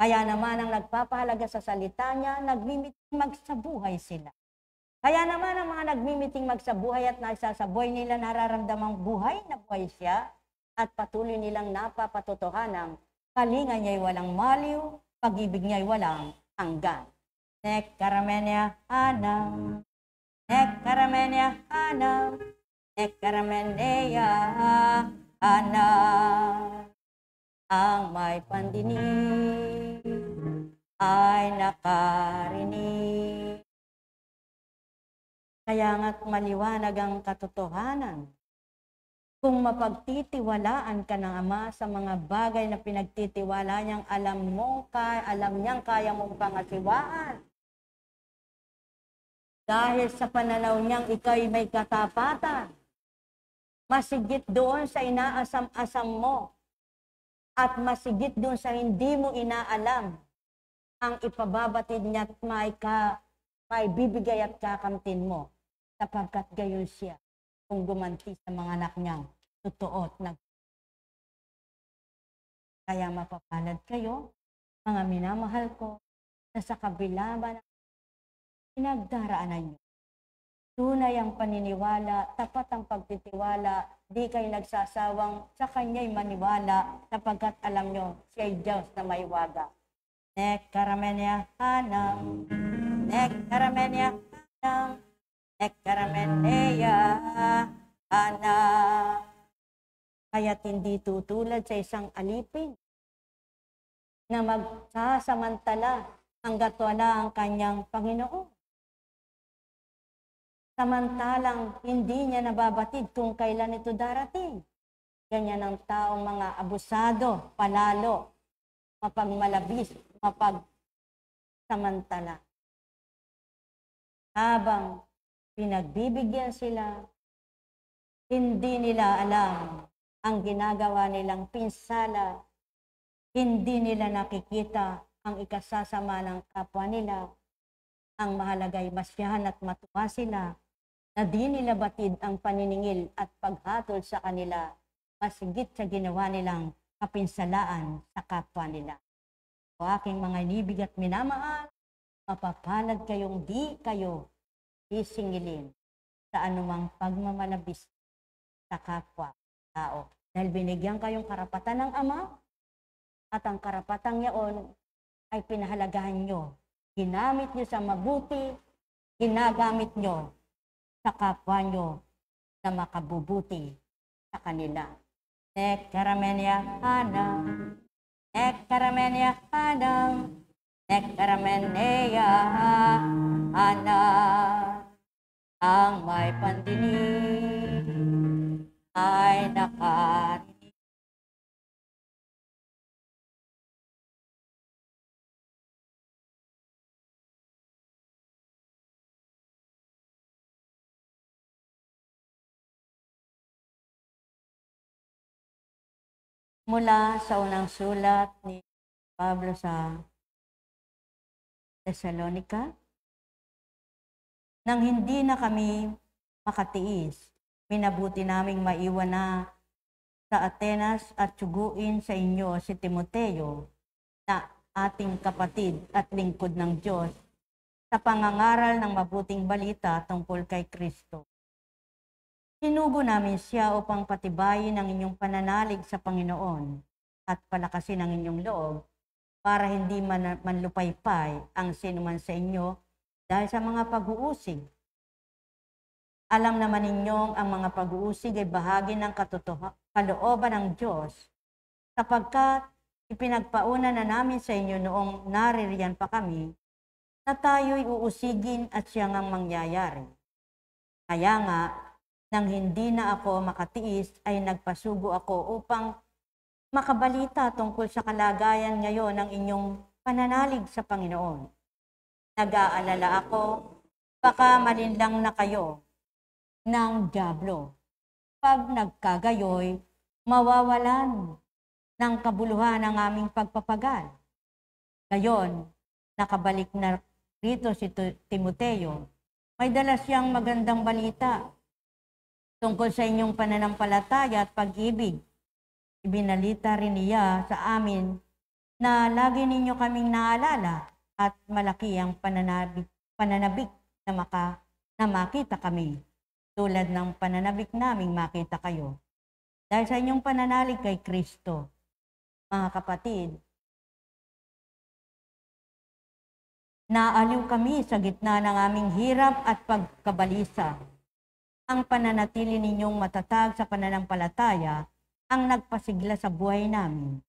kaya naman ang nagpapahalaga sa salita niya, nagmimiting magsabuhay sila. Kaya naman ang mga nagmimiting magsabuhay at nagsasabuhay nila nararamdamang buhay na buhay siya at patuloy nilang napapatotohanan kalinga niya'y walang maliw, pag-ibig niya'y walang hanggan. Nek karamenya ana, nek karamenya ana, nek karamenya ana, ang may pandinig ay nakarinig. Kaya nga't maliwanag ang katotohanan. Kung mapagtitiwalaan ka ng Ama sa mga bagay na pinagtitiwala niyang alam mo, kay, alam niyang kaya mong pangasiwaan. Dahil sa pananaw niyang ikaw'y may katapatan. Masigit doon sa inaasam-asam mo at masigit doon sa hindi mo inaalam ang ipababatid niya at may, ka, may bibigay at kakamtin mo sapagkat gayon siya kung gumanti sa mga anak niyang totoo at nag kaya mapapalad kayo, mga minamahal ko, na sa kabila ba ng pinagdaraanan niyo. Tunay ang paniniwala, tapat ang pagtitiwala, di kayo nagsasawang sa kanya'y maniwala sapagkat alam niyo siya'y Diyos na may waga. Nekkaramenia hanam, nekkaramenia hanam, nekkaramenia hanam. Kaya't hindi tutulad sa isang alipin na magsasamantala hanggat wala ang kanyang Panginoon. Samantalang hindi niya nababatid kung kailan ito darating. Ganyan ang taong mga abusado, palalo, mapagmalabis, mapagsamantala. Habang pinagbibigyan sila, hindi nila alam ang ginagawa nilang pinsala, hindi nila nakikita ang ikasasama ng kapwa nila. Ang mahalagay masyahan at matuwa sila na di nila batid ang paniningil at paghatol sa kanila masigit sa ginawa nilang kapinsalaan sa kapwa nila. O aking mga libig at minamahal, mapapalad kayong di kayo isingilin sa anumang pagmamalabis sa kapwa tao. Dahil binigyan kayong karapatan ng Ama at ang karapatang yaon ay pinahalagahan nyo. Ginamit nyo sa mabuti, ginagamit nyo sa kapwa nyo na makabubuti sa kanila. Tek karamenya ana. Nekkaramenya hanam, nekkaramenya hanam. Ang may pandinig ay nakat mula sa unang sulat ni Pablo sa Thessalonica, nang hindi na kami makatiis, minabuti naming maiwan na sa Atenas at suguin sa inyo si Timoteo na ating kapatid at lingkod ng Diyos sa pangangaral ng mabuting balita tungkol kay Kristo Hinugo namin siya upang patibayin ang inyong pananalig sa Panginoon at palakasin ang inyong loob para hindi man, manlupaypay ang sinuman sa inyo dahil sa mga pag-uusig. Alam naman ninyong ang mga pag-uusig ay bahagi ng kalooban ng Diyos sapagkat ipinagpauna na namin sa inyo noong naririyan pa kami na tayo'y uusigin at siya ngang mangyayari. Kaya nga, nang hindi na ako makatiis ay nagpasugo ako upang makabalita tungkol sa kalagayan ngayon ng inyong pananalig sa Panginoon. Nag-aalala ako, baka malinlang na kayo ng Diablo. Pag nagkagayoy, mawawalan ng kabuluhan ang aming pagpapagal. Ngayon, nakabalik na rito si Timoteo. May dala siyang magandang balita tungkol sa inyong pananampalataya at pag-ibig. Ibinalita rin niya sa amin na lagi ninyo kaming naalala at malaki ang pananabik, pananabik na, maka, na makita kami tulad ng pananabik naming makita kayo. Dahil sa inyong pananalig kay Kristo, mga kapatid, naaliw kami sa gitna ng aming hirap at pagkabalisa ang pananatili ninyong matatag sa pananampalataya ang nagpasigla sa buhay namin.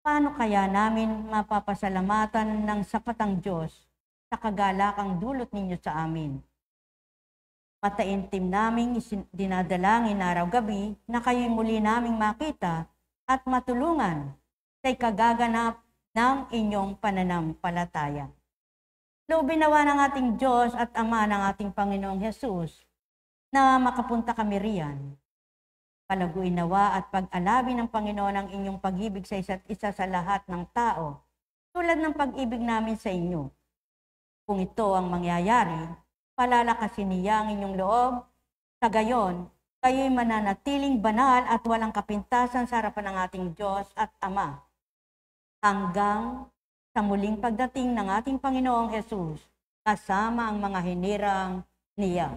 Paano kaya namin mapapasalamatan ng sapatang Diyos sa kagalakang dulot ninyo sa amin? Mataintim naming dinadalangin araw-gabi na kayo'y muli naming makita at matulungan sa ikagaganap ng inyong pananampalataya. Lubinawa ng ating Diyos at Ama ng ating Panginoong Hesus na makapunta kami riyan. Palaguin nawa at pag-alabin ng Panginoon ang inyong pag-ibig sa isa't isa sa lahat ng tao, tulad ng pag-ibig namin sa inyo. Kung ito ang mangyayari, palalakasin niya ang inyong loob. Sa gayon, kayo'y mananatiling banal at walang kapintasan sa harapan ng ating Diyos at Ama. Hanggang sa muling pagdating ng ating Panginoong Jesus kasama ang mga hinirang niya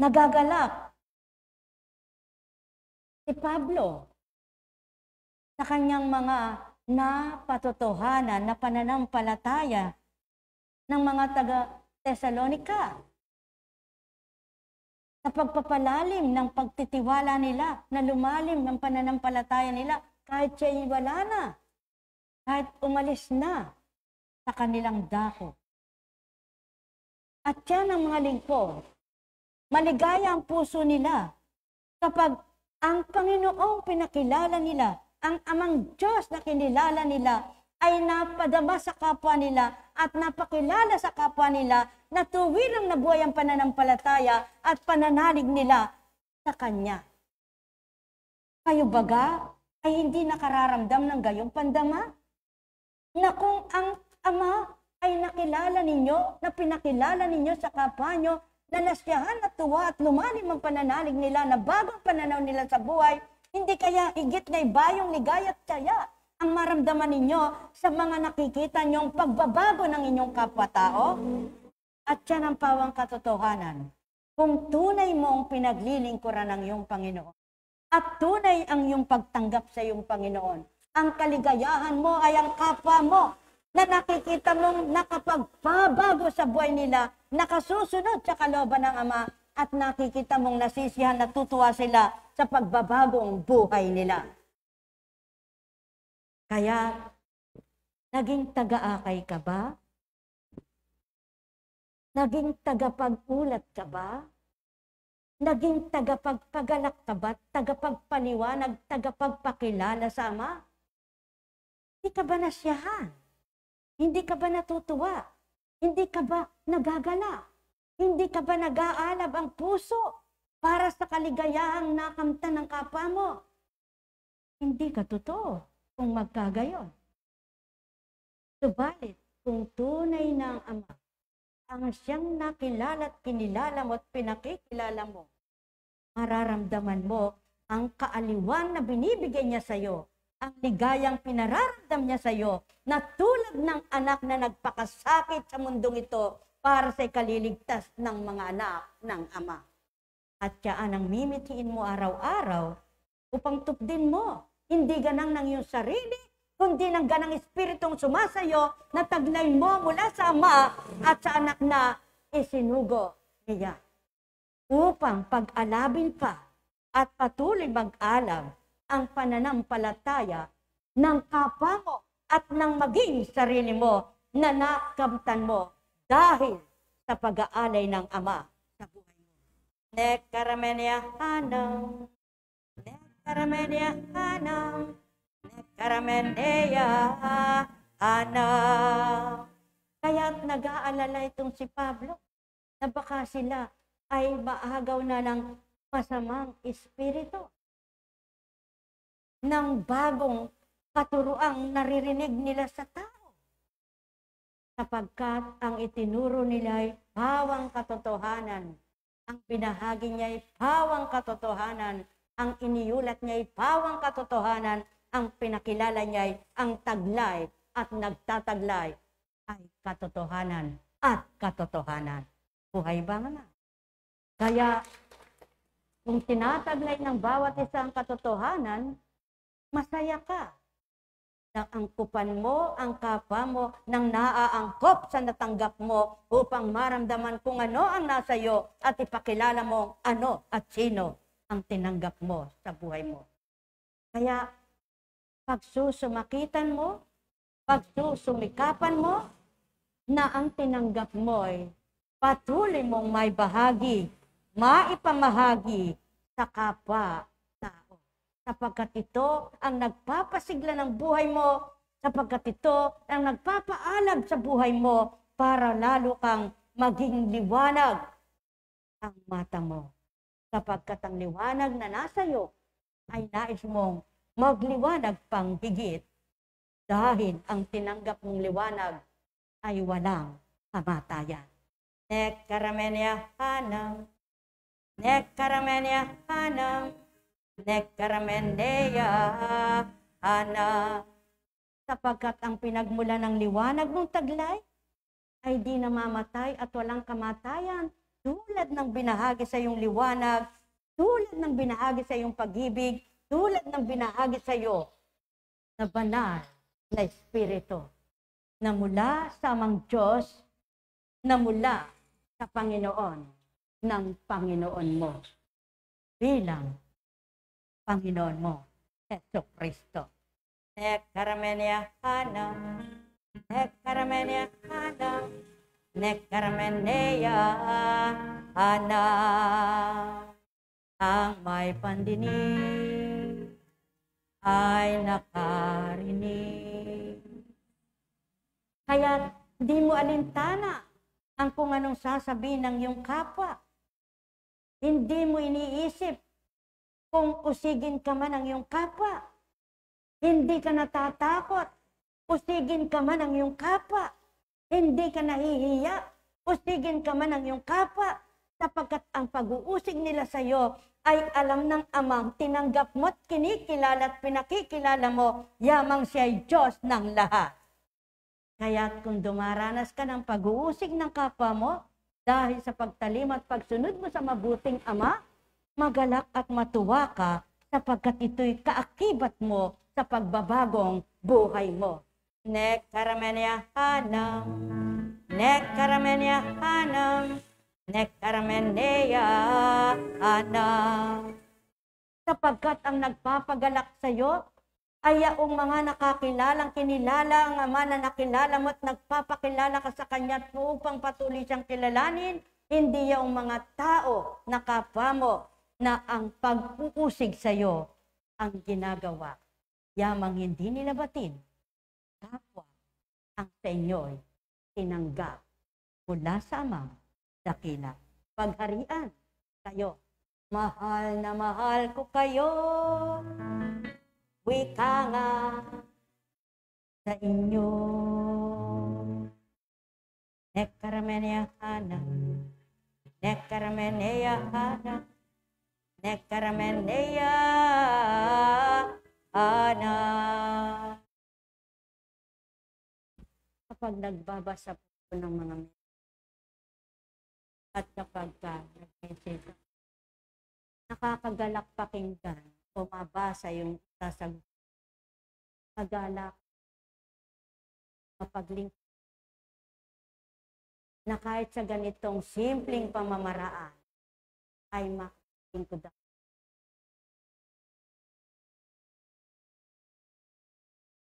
nagagalak. Si Pablo, sa kanyang mga napatotohanan na pananampalataya ng mga taga Tesalonika. Sa pagpapalalim ng pagtitiwala nila, na lumalim ng pananampalataya nila, kahit siya wala na, kahit umalis na sa kanilang dako. At siya ang mga lingkod Maligaya ang puso nila kapag ang Panginoong pinakilala nila, ang amang Diyos na kinilala nila, ay napadama sa kapwa nila at napakilala sa kapwa nila na tuwirang nabuhay ang pananampalataya at pananalig nila sa Kanya. Kayo baga ay hindi nakararamdam ng gayong pandama? Na kung ang Ama ay nakilala ninyo, na pinakilala ninyo sa kapwa nyo Nanasyahan at tuwa at lumalim ang pananalig nila na bagong pananaw nila sa buhay, hindi kaya igit na bayong ligaya at saya ang maramdaman ninyo sa mga nakikita niyong pagbabago ng inyong kapwa-tao? At yan ang pawang katotohanan. Kung tunay mo pinaglilingkuran ng iyong Panginoon at tunay ang iyong pagtanggap sa iyong Panginoon, ang kaligayahan mo ay ang kapwa mo na nakikita mong nakapagpabago sa buhay nila nakasusunod sa kaloba ng Ama at nakikita mong nasisiyahan, natutuwa sila sa pagbabagong buhay nila. Kaya, naging taga-akay ka ba? Naging tagapag-ulat ka ba? Naging tagapagpagalak ka ba? Tagapagpaliwanag, tagapagpakilala sa Ama? Hindi ka ba nasyahan? Hindi ka ba natutuwa? Hindi ka ba nagagala? Hindi ka ba nag-aalab ang puso para sa kaligayahang nakamtan ng kapwa mo? Hindi ka totoo kung magkagayon. Subalit, kung tunay na Ama, ang siyang nakilala't kinilala mo at pinakikilala mo, mararamdaman mo ang kaaliwan na binibigay niya sa iyo ang ligayang pinararamdam niya sa iyo na tulad ng anak na nagpakasakit sa mundong ito para sa ikaliligtas ng mga anak ng Ama. At yaan ang mimitiin mo araw-araw upang tupdin mo, hindi ganang ng iyong sarili, kundi ng ganang espiritong sumasayo na taglay mo mula sa Ama at sa anak na isinugo niya. Upang pag-alabin pa at patuloy mag-alam ang pananampalataya ng kapwa mo at ng maging sarili mo na nakamtan mo dahil sa pag-aalay ng Ama sa buhay mo. Nekaramenia hanam, nekaramenia hanam, nekaramenia hanam. Kaya't nag-aalala itong si Pablo na baka sila ay maagaw na ng masamang espiritu ng bagong katuroang naririnig nila sa tao. Sapagkat ang itinuro nila ay pawang katotohanan. Ang binahagi niya ay pawang katotohanan. Ang iniulat niya ay pawang katotohanan. Ang pinakilala niya ay ang taglay at nagtataglay ay katotohanan at katotohanan. Buhay ba nga? Kaya, kung tinataglay ng bawat isa ang katotohanan, masaya ka. Naangkupan mo ang kapwa mo nang naaangkop sa natanggap mo upang maramdaman kung ano ang nasa iyo at ipakilala mo ano at sino ang tinanggap mo sa buhay mo. Kaya pagsusumakitan mo, pagsusumikapan mo, na ang tinanggap mo ay patuloy mong may bahagi, maipamahagi sa kapwa sapagkat ito ang nagpapasigla ng buhay mo, sapagkat ito ang nagpapaalab sa buhay mo para lalo kang maging liwanag ang mata mo. Sapagkat ang liwanag na nasa iyo ay nais mong magliwanag pang higit dahil ang tinanggap mong liwanag ay walang kamatayan. Nek karamenya hanam. Nek karamenya hanam. Nectaramendeya, Ana, sapagkat ang pinagmula ng liwanag ng taglay ay di namamatay at walang kamatayan tulad ng binahagi sa iyong liwanag, tulad ng binahagi sa iyong pag-ibig, tulad ng binahagi sa iyo na banal na Espiritu na mula sa amang Diyos, na mula sa Panginoon ng Panginoon mo bilang Panginoon mo, Yeso Kristo. Nek karamenia hanam, nek karamenia hanam, nek karamenia hanam. Ang may pandinig ay nakarinig. Kaya hindi mo alintana ang kung anong sasabihin ng iyong kapwa. Hindi mo iniisip kung usigin ka man ang iyong kapwa, hindi ka natatakot. Usigin ka man ang iyong kapwa, hindi ka nahihiya. Usigin ka man ang iyong kapwa, sapagkat ang pag-uusig nila sa iyo ay alam ng amang tinanggap mo't kinikilala at pinakikilala mo, yamang siya ay Diyos ng lahat. Kaya kung dumaranas ka ng pag-uusig ng kapwa mo, dahil sa pagtalim at pagsunod mo sa mabuting ama, magalak at matuwa ka sapagkat ito'y kaakibat mo sa pagbabagong buhay mo. Nek karamenya hanam, nek karamenya hanam, nek karamenya hanam. Sapagkat ang nagpapagalak sa iyo ay ang mga nakakilalang kinilala ang ama na nakilala mo at nagpapakilala ka sa kanya upang patuloy siyang kilalanin, hindi yung mga tao na kapwa mo na ang pag-uusig sa iyo ang ginagawa. Yamang hindi nila batin, kapwa ang sa inyo'y tinanggap mula sa amang dakila. Pagharian kayo. Mahal na mahal ko kayo, wika nga sa inyo. Nekaramenea hana, nekaramenea hana, நெக்கரமென்னைய ana. Kapag nagbabasa po ng mga at kapag ka nag-message, nakakagalak pakinggan o mabasa yung sasagot. Kagalak kapag link na kahit sa ganitong simpleng pamamaraan ay mak into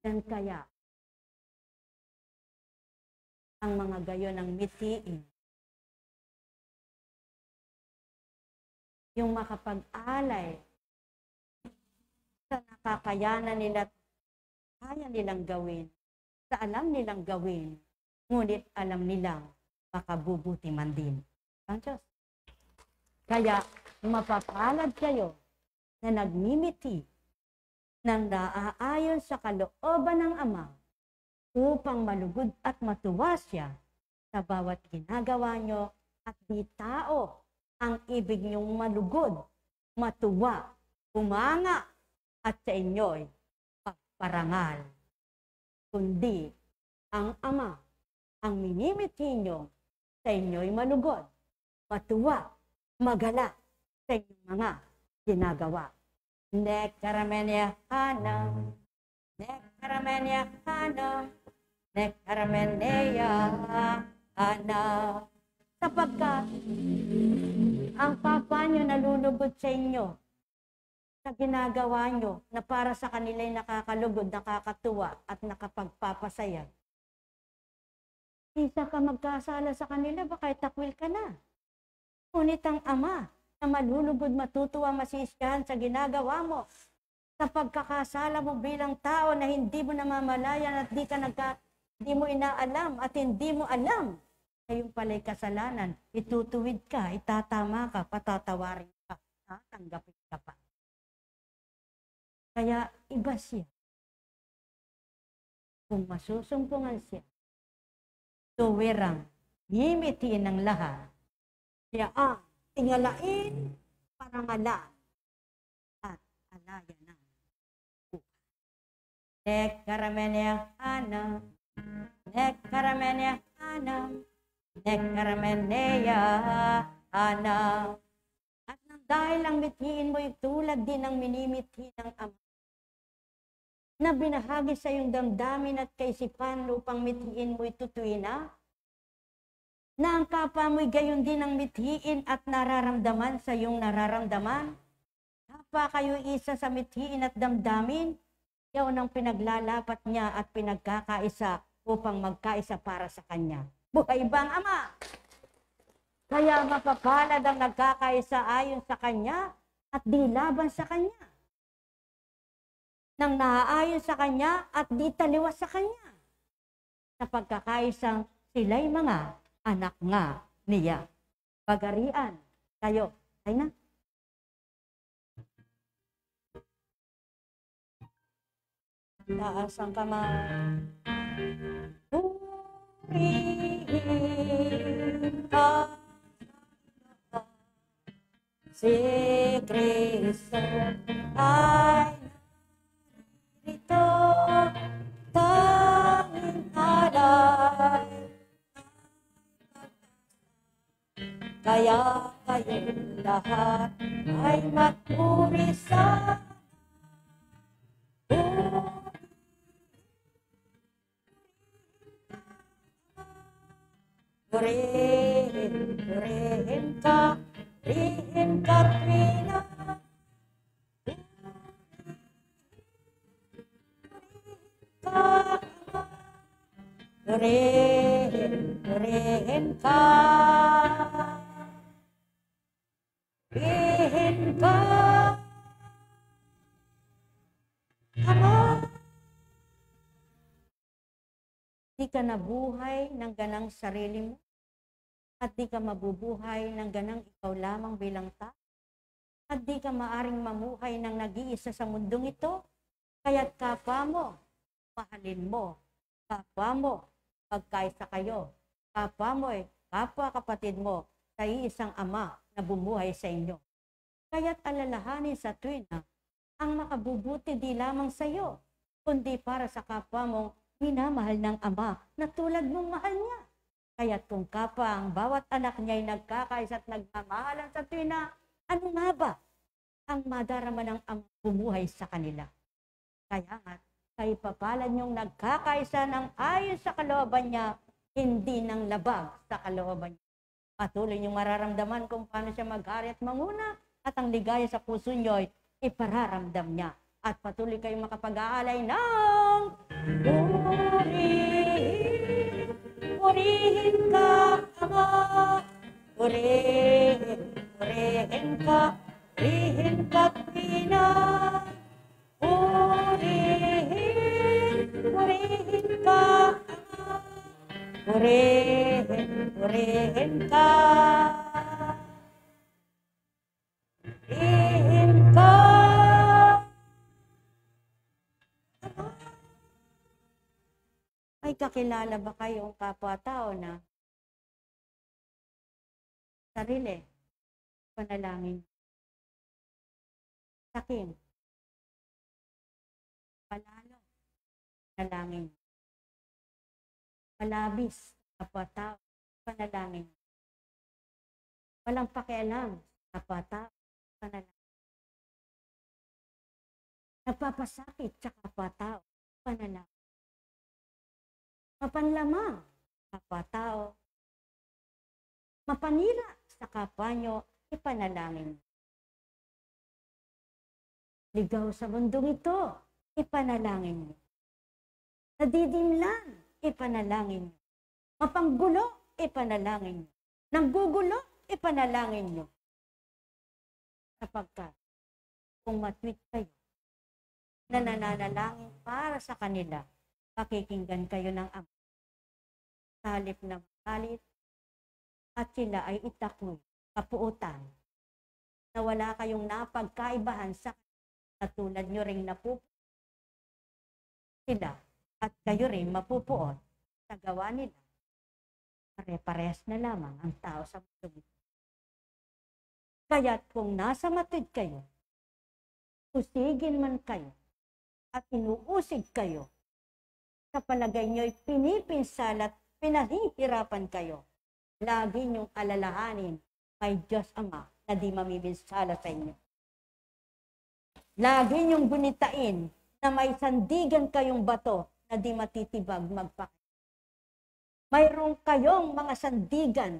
Dan kaya ang mga gayon ng mithiin yung makapag-alay sa nakakayanan nila kaya nilang gawin, sa alam nilang gawin, ngunit alam nilang makabubuti man din ang Diyos. Kaya, mapapalad kayo na nagmimiti ng naaayon sa kalooban ng Ama upang malugod at matuwa siya sa bawat ginagawa nyo at di tao ang ibig niyong malugod, matuwa, umanga at sa inyo'y pagparangal. Kundi ang Ama ang minimiti nyo sa inyo'y malugod, matuwa, magala sa inyong mga ginagawa. Nekaramenia hana, nekaramenia hana, nekaramenia hana. Sapagkat ang papa nyo nalulugod sa inyo sa ginagawa nyo na para sa kanila ay nakakalugod, nakakatuwa at nakapagpapasaya. Isa ka magkasala sa kanila, baka takwil ka na. Ngunit ang ama, na malulugod matutuwa masisiyahan sa ginagawa mo sa pagkakasala mo bilang tao na hindi mo namamalayan at di ka nagka, di mo inaalam at hindi mo alam na yung pala'y kasalanan, itutuwid ka, itatama ka, patatawarin ka, ha? tanggapin ka pa. Kaya iba siya. Kung masusumpungan siya, tuwirang, yimitiin ng lahat, siya ang tingalain, parangalan, at alaya ng Nek karamenya anam, nek karamenya anam, nek karamenya anam. At nang dahil ang mithiin mo'y tulad din ng minimithi ng Ama na binahagi sa iyong damdamin at kaisipan upang mithiin mo'y tutuin na na ang kapwa gayon din ang mithiin at nararamdaman sa iyong nararamdaman? Kapwa kayo isa sa mithiin at damdamin? Yaon ang pinaglalapat niya at pinagkakaisa upang magkaisa para sa kanya. Buhay bang ama? Kaya mapapalad ang nagkakaisa ayon sa kanya at di laban sa kanya. Nang naaayon sa kanya at di taliwas sa kanya. Sa pagkakaisang sila'y mga anak nga niya. Pagarian kayo. Ay na. Taas ang kamay. Purihin ka si Kristo ay narito tanging alay Kaya kayong lahat ay magpuri sa Purihin, purihin ka, purihin ka, Trina. Purihin, purihin ka. Ehen ba? Ama? Di ka nabuhay ng ganang sarili mo at di ka mabubuhay ng ganang ikaw lamang bilang tao at di ka maaring mamuhay ng nag-iisa sa mundong ito kaya't kapwa mo, mahalin mo, kapwa mo, pagkaisa kayo, kapwa mo eh, kapwa kapatid mo, sa iisang ama, na bumuhay sa inyo. Kaya't alalahanin sa tuwina ang makabubuti di lamang sa iyo, kundi para sa kapwa mong minamahal ng ama na tulad mong mahal niya. Kaya't kung kapwa ang bawat anak niya ay nagkakaisa at nagmamahalan sa tuwina, ano nga ba ang madarama ng ang bumuhay sa kanila? Kaya nga, kay papalan yung nagkakaisa ng ayon sa kalooban niya, hindi ng labag sa kalooban niya. Patuloy niyong mararamdaman kung paano siya maghari at manguna at ang ligaya sa puso niyo ay ipararamdam niya. At patuloy kayong makapag-aalay ng Purihin, purihin ka, Ama. Purihin, purihin ka, purihin ka, Pinay. Purihin, purihin ka, purihin, purihin ka. Purihin ka. May kakilala ba kayong kapwa-tao na sarili, panalangin, sakin, palalo, panalangin malabis sa kapwa-tao panalangin. Walang pakialam sa kapwa-tao panalangin. Nagpapasakit sa kapwa-tao panalangin. Mapanlamang sa kapwa-tao. Mapanira sa kapwa nyo, ipanalangin nyo. Ligaw sa mundong ito, ipanalangin nyo. Nadidimlan ipanalangin nyo. Mapanggulo, ipanalangin nyo. Nanggugulo, ipanalangin nyo. Sapagkat kung matwit kayo na nananalangin para sa kanila, pakikinggan kayo ng Ama. Talip na malit at sila ay itakoy, kapuutan, na wala kayong napagkaibahan sa katulad nyo ring napupo sila at kayo rin mapupuot sa gawa nila. Pare-pares na lamang ang tao sa mundo ito. Kaya't kung nasa matid kayo, usigin man kayo at inuusig kayo, sa palagay niyo'y pinipinsal at pinahihirapan kayo, lagi niyong alalahanin may Diyos Ama na di mamibinsala sa inyo. Lagi niyong gunitain na may sandigan kayong bato na di matitibag magpakita. Mayroong kayong mga sandigan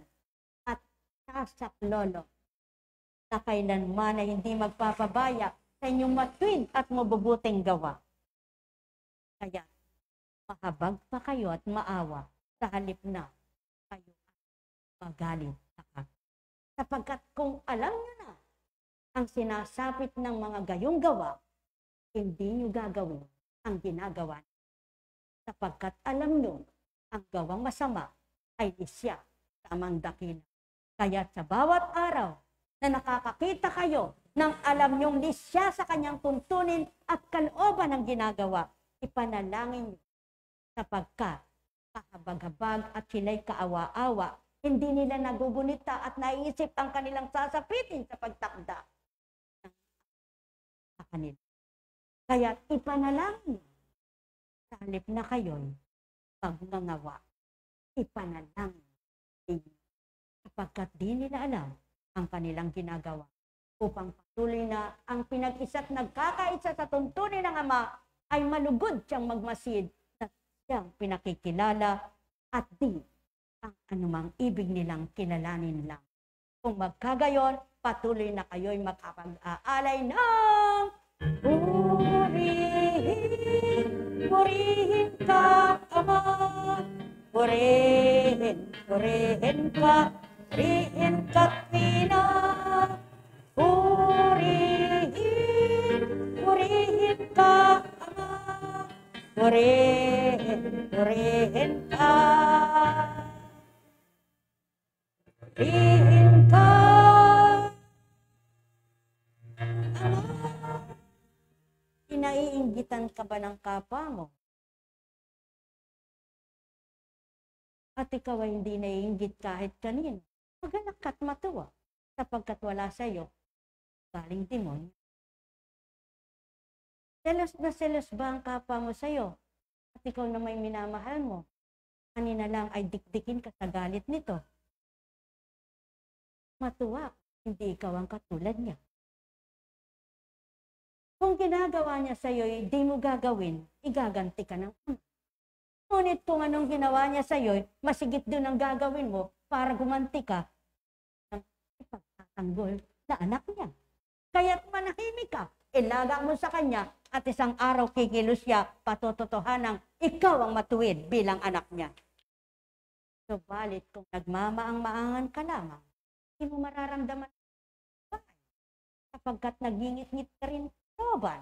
at sasaklolo na kailanman na hindi magpapabaya sa inyong matwid at mabubuting gawa. Kaya, mahabag pa kayo at maawa sa halip na kayo magalit sa kapwa. Sapagkat kung alam niyo na ang sinasapit ng mga gayong gawa, hindi niyo gagawin ang ginagawa sapagkat alam nyo, ang gawang masama ay isya tamang dakila. Kaya sa bawat araw na nakakakita kayo ng alam nyong di sa kanyang tuntunin at kalooban ng ginagawa, ipanalangin nyo sapagkat kahabag-habag at sila'y kaawa-awa, hindi nila nagugunita at naiisip ang kanilang sasapitin sa pagtakda sa kanila. Kaya ipanalangin sa na kayo'y pagnanawa, ipanalangin ninyo. Kapagkat di nila alam ang kanilang ginagawa upang patuloy na ang pinag-isa't nagkakaisa sa tuntunin ng Ama ay malugod siyang magmasid na siyang pinakikilala at di ang anumang ibig nilang kilalanin lang. Kung magkagayon, patuloy na kayo'y makapag-aalay ng buhay. murihin ka, Ama. Purihin, purihin ka, purihin ka, Ina. Purihin, purihin ka, Ama. Purihin, purihin ka. Purihin ka. Pinaiinggitan ka ba ng kapwa mo? At ikaw ay hindi naiinggit kahit kanino. Magalak ka't matuwa sapagkat wala sa iyo galing demonyo. Selos na selos ba ang kapwa mo sa iyo at ikaw na may minamahal mo? Kanina lang ay dikdikin ka sa galit nito. Matuwa, hindi ikaw ang katulad niya. Kung ginagawa niya sa iyo, eh, di mo gagawin, igaganti ka ng ama. Ngunit kung anong ginawa niya sa iyo, eh, masigit doon ang gagawin mo para gumanti ka ng ipagtatanggol na anak niya. Kaya't manahimik ka, ilaga mo sa kanya at isang araw kikilos siya patototohanang ikaw ang matuwid bilang anak niya. Subalit so, kung nagmamaang-maangan ka lamang, hindi mo mararamdaman kapagkat nagingit-ngit ka rin kalooban.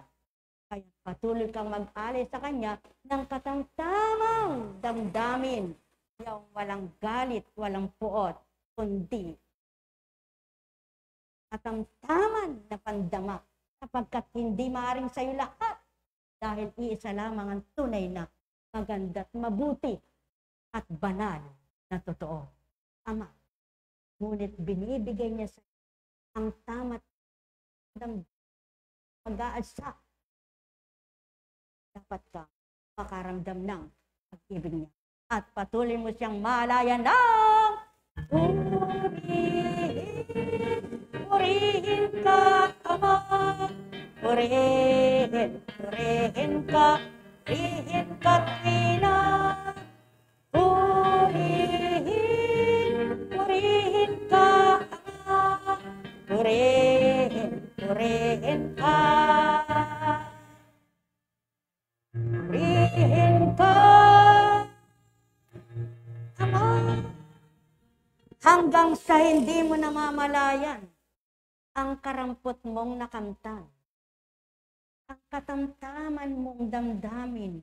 Kaya patuloy kang mag-alay sa Kanya ng katamtamang damdamin. Yung walang galit, walang puot, kundi katamtaman na pandama sapagkat hindi maring sa'yo lahat dahil iisa lamang ang tunay na maganda mabuti at banal na totoo. Ama, ngunit binibigay niya sa ang tama't damdamin pag-aasa. Dapat ka makaramdam ng pag-ibig niya. At patuloy mo siyang maalayan ng purihin, purihin ka, Ama. Purihin, purihin ka, purihin ka, Rina. Purihin, purihin ka, Ama. Purihin purihin ka. Purihin ka, Ama, hanggang sa hindi mo namamalayan ang karampot mong nakamtan. Ang katamtaman mong damdamin,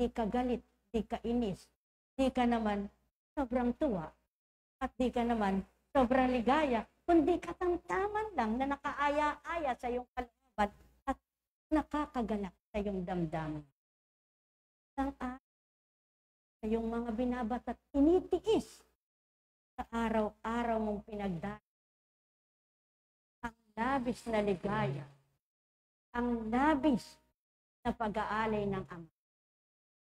di ka galit, di ka inis, di ka naman sobrang tuwa, at di ka naman sobrang ligaya, kundi katamtaman lang na nakaaya-aya sa iyong kalooban at nakakagalak sa iyong damdamin. Ang sa iyong mga binabat at initiis sa araw-araw mong pinagdaan. Ang labis na ligaya, ang labis na pag-aalay ng Ama,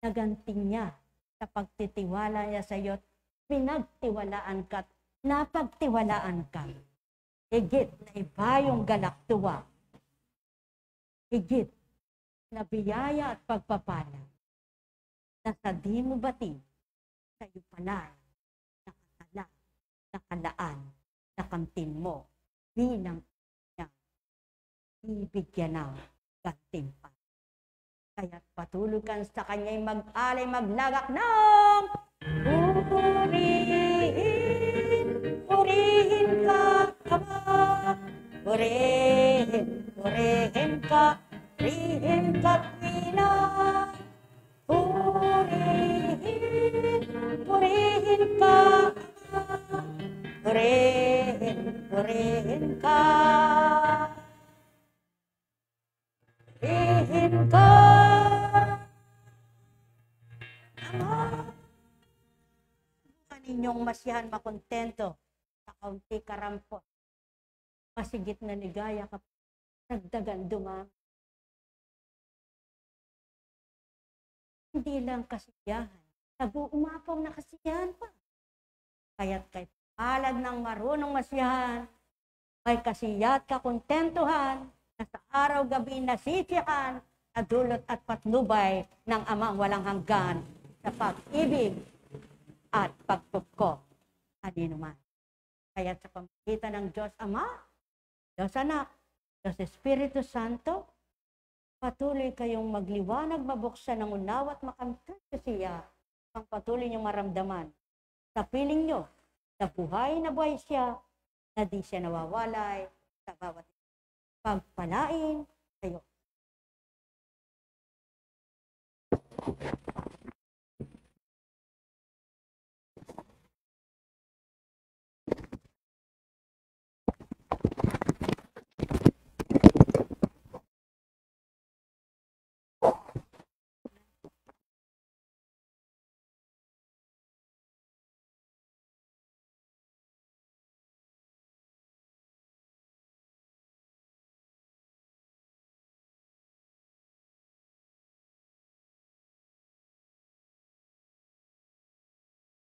naganting niya sa pagtitiwala niya sa iyo, pinagtiwalaan ka napagtiwalaan ka. Higit na iba yung galak tuwa. Higit na biyaya at pagpapala na sa di mo batid, sa'yo pala nakatala, nakalaan, nakamtin mo, binang niya, ibigyan ng gantimpa. Kaya't patulog ka sa kanya'y mag-alay, maglagak ng... Orehen, orehenka, rihenkat mina. Orehin, orehenka, orehin, orehenka. Rihenka. Ama, kaninyong masyahan makontento sa kaunti karampot masigit na ligaya ka nagdagan dumami. Hindi lang kasiyahan, nag-uumapaw na kasiyahan pa. Kaya't kay palad ng marunong masiyahan, may kasiyat kakontentuhan, na sa araw-gabi nasitiyakan, na dulot at patnubay ng amang walang hanggan sa pag-ibig at pagtukok. Ano naman? Kaya sa pamagitan ng Diyos Ama, Diyos Anak, Diyos Espiritu Santo, patuloy kayong magliwanag, mabuksan ng unawa at makamtan sa siya ang patuloy niyong maramdaman. Sa piling niyo, na buhay na buhay siya, na di siya nawawalay sa bawat pagpalain kayo.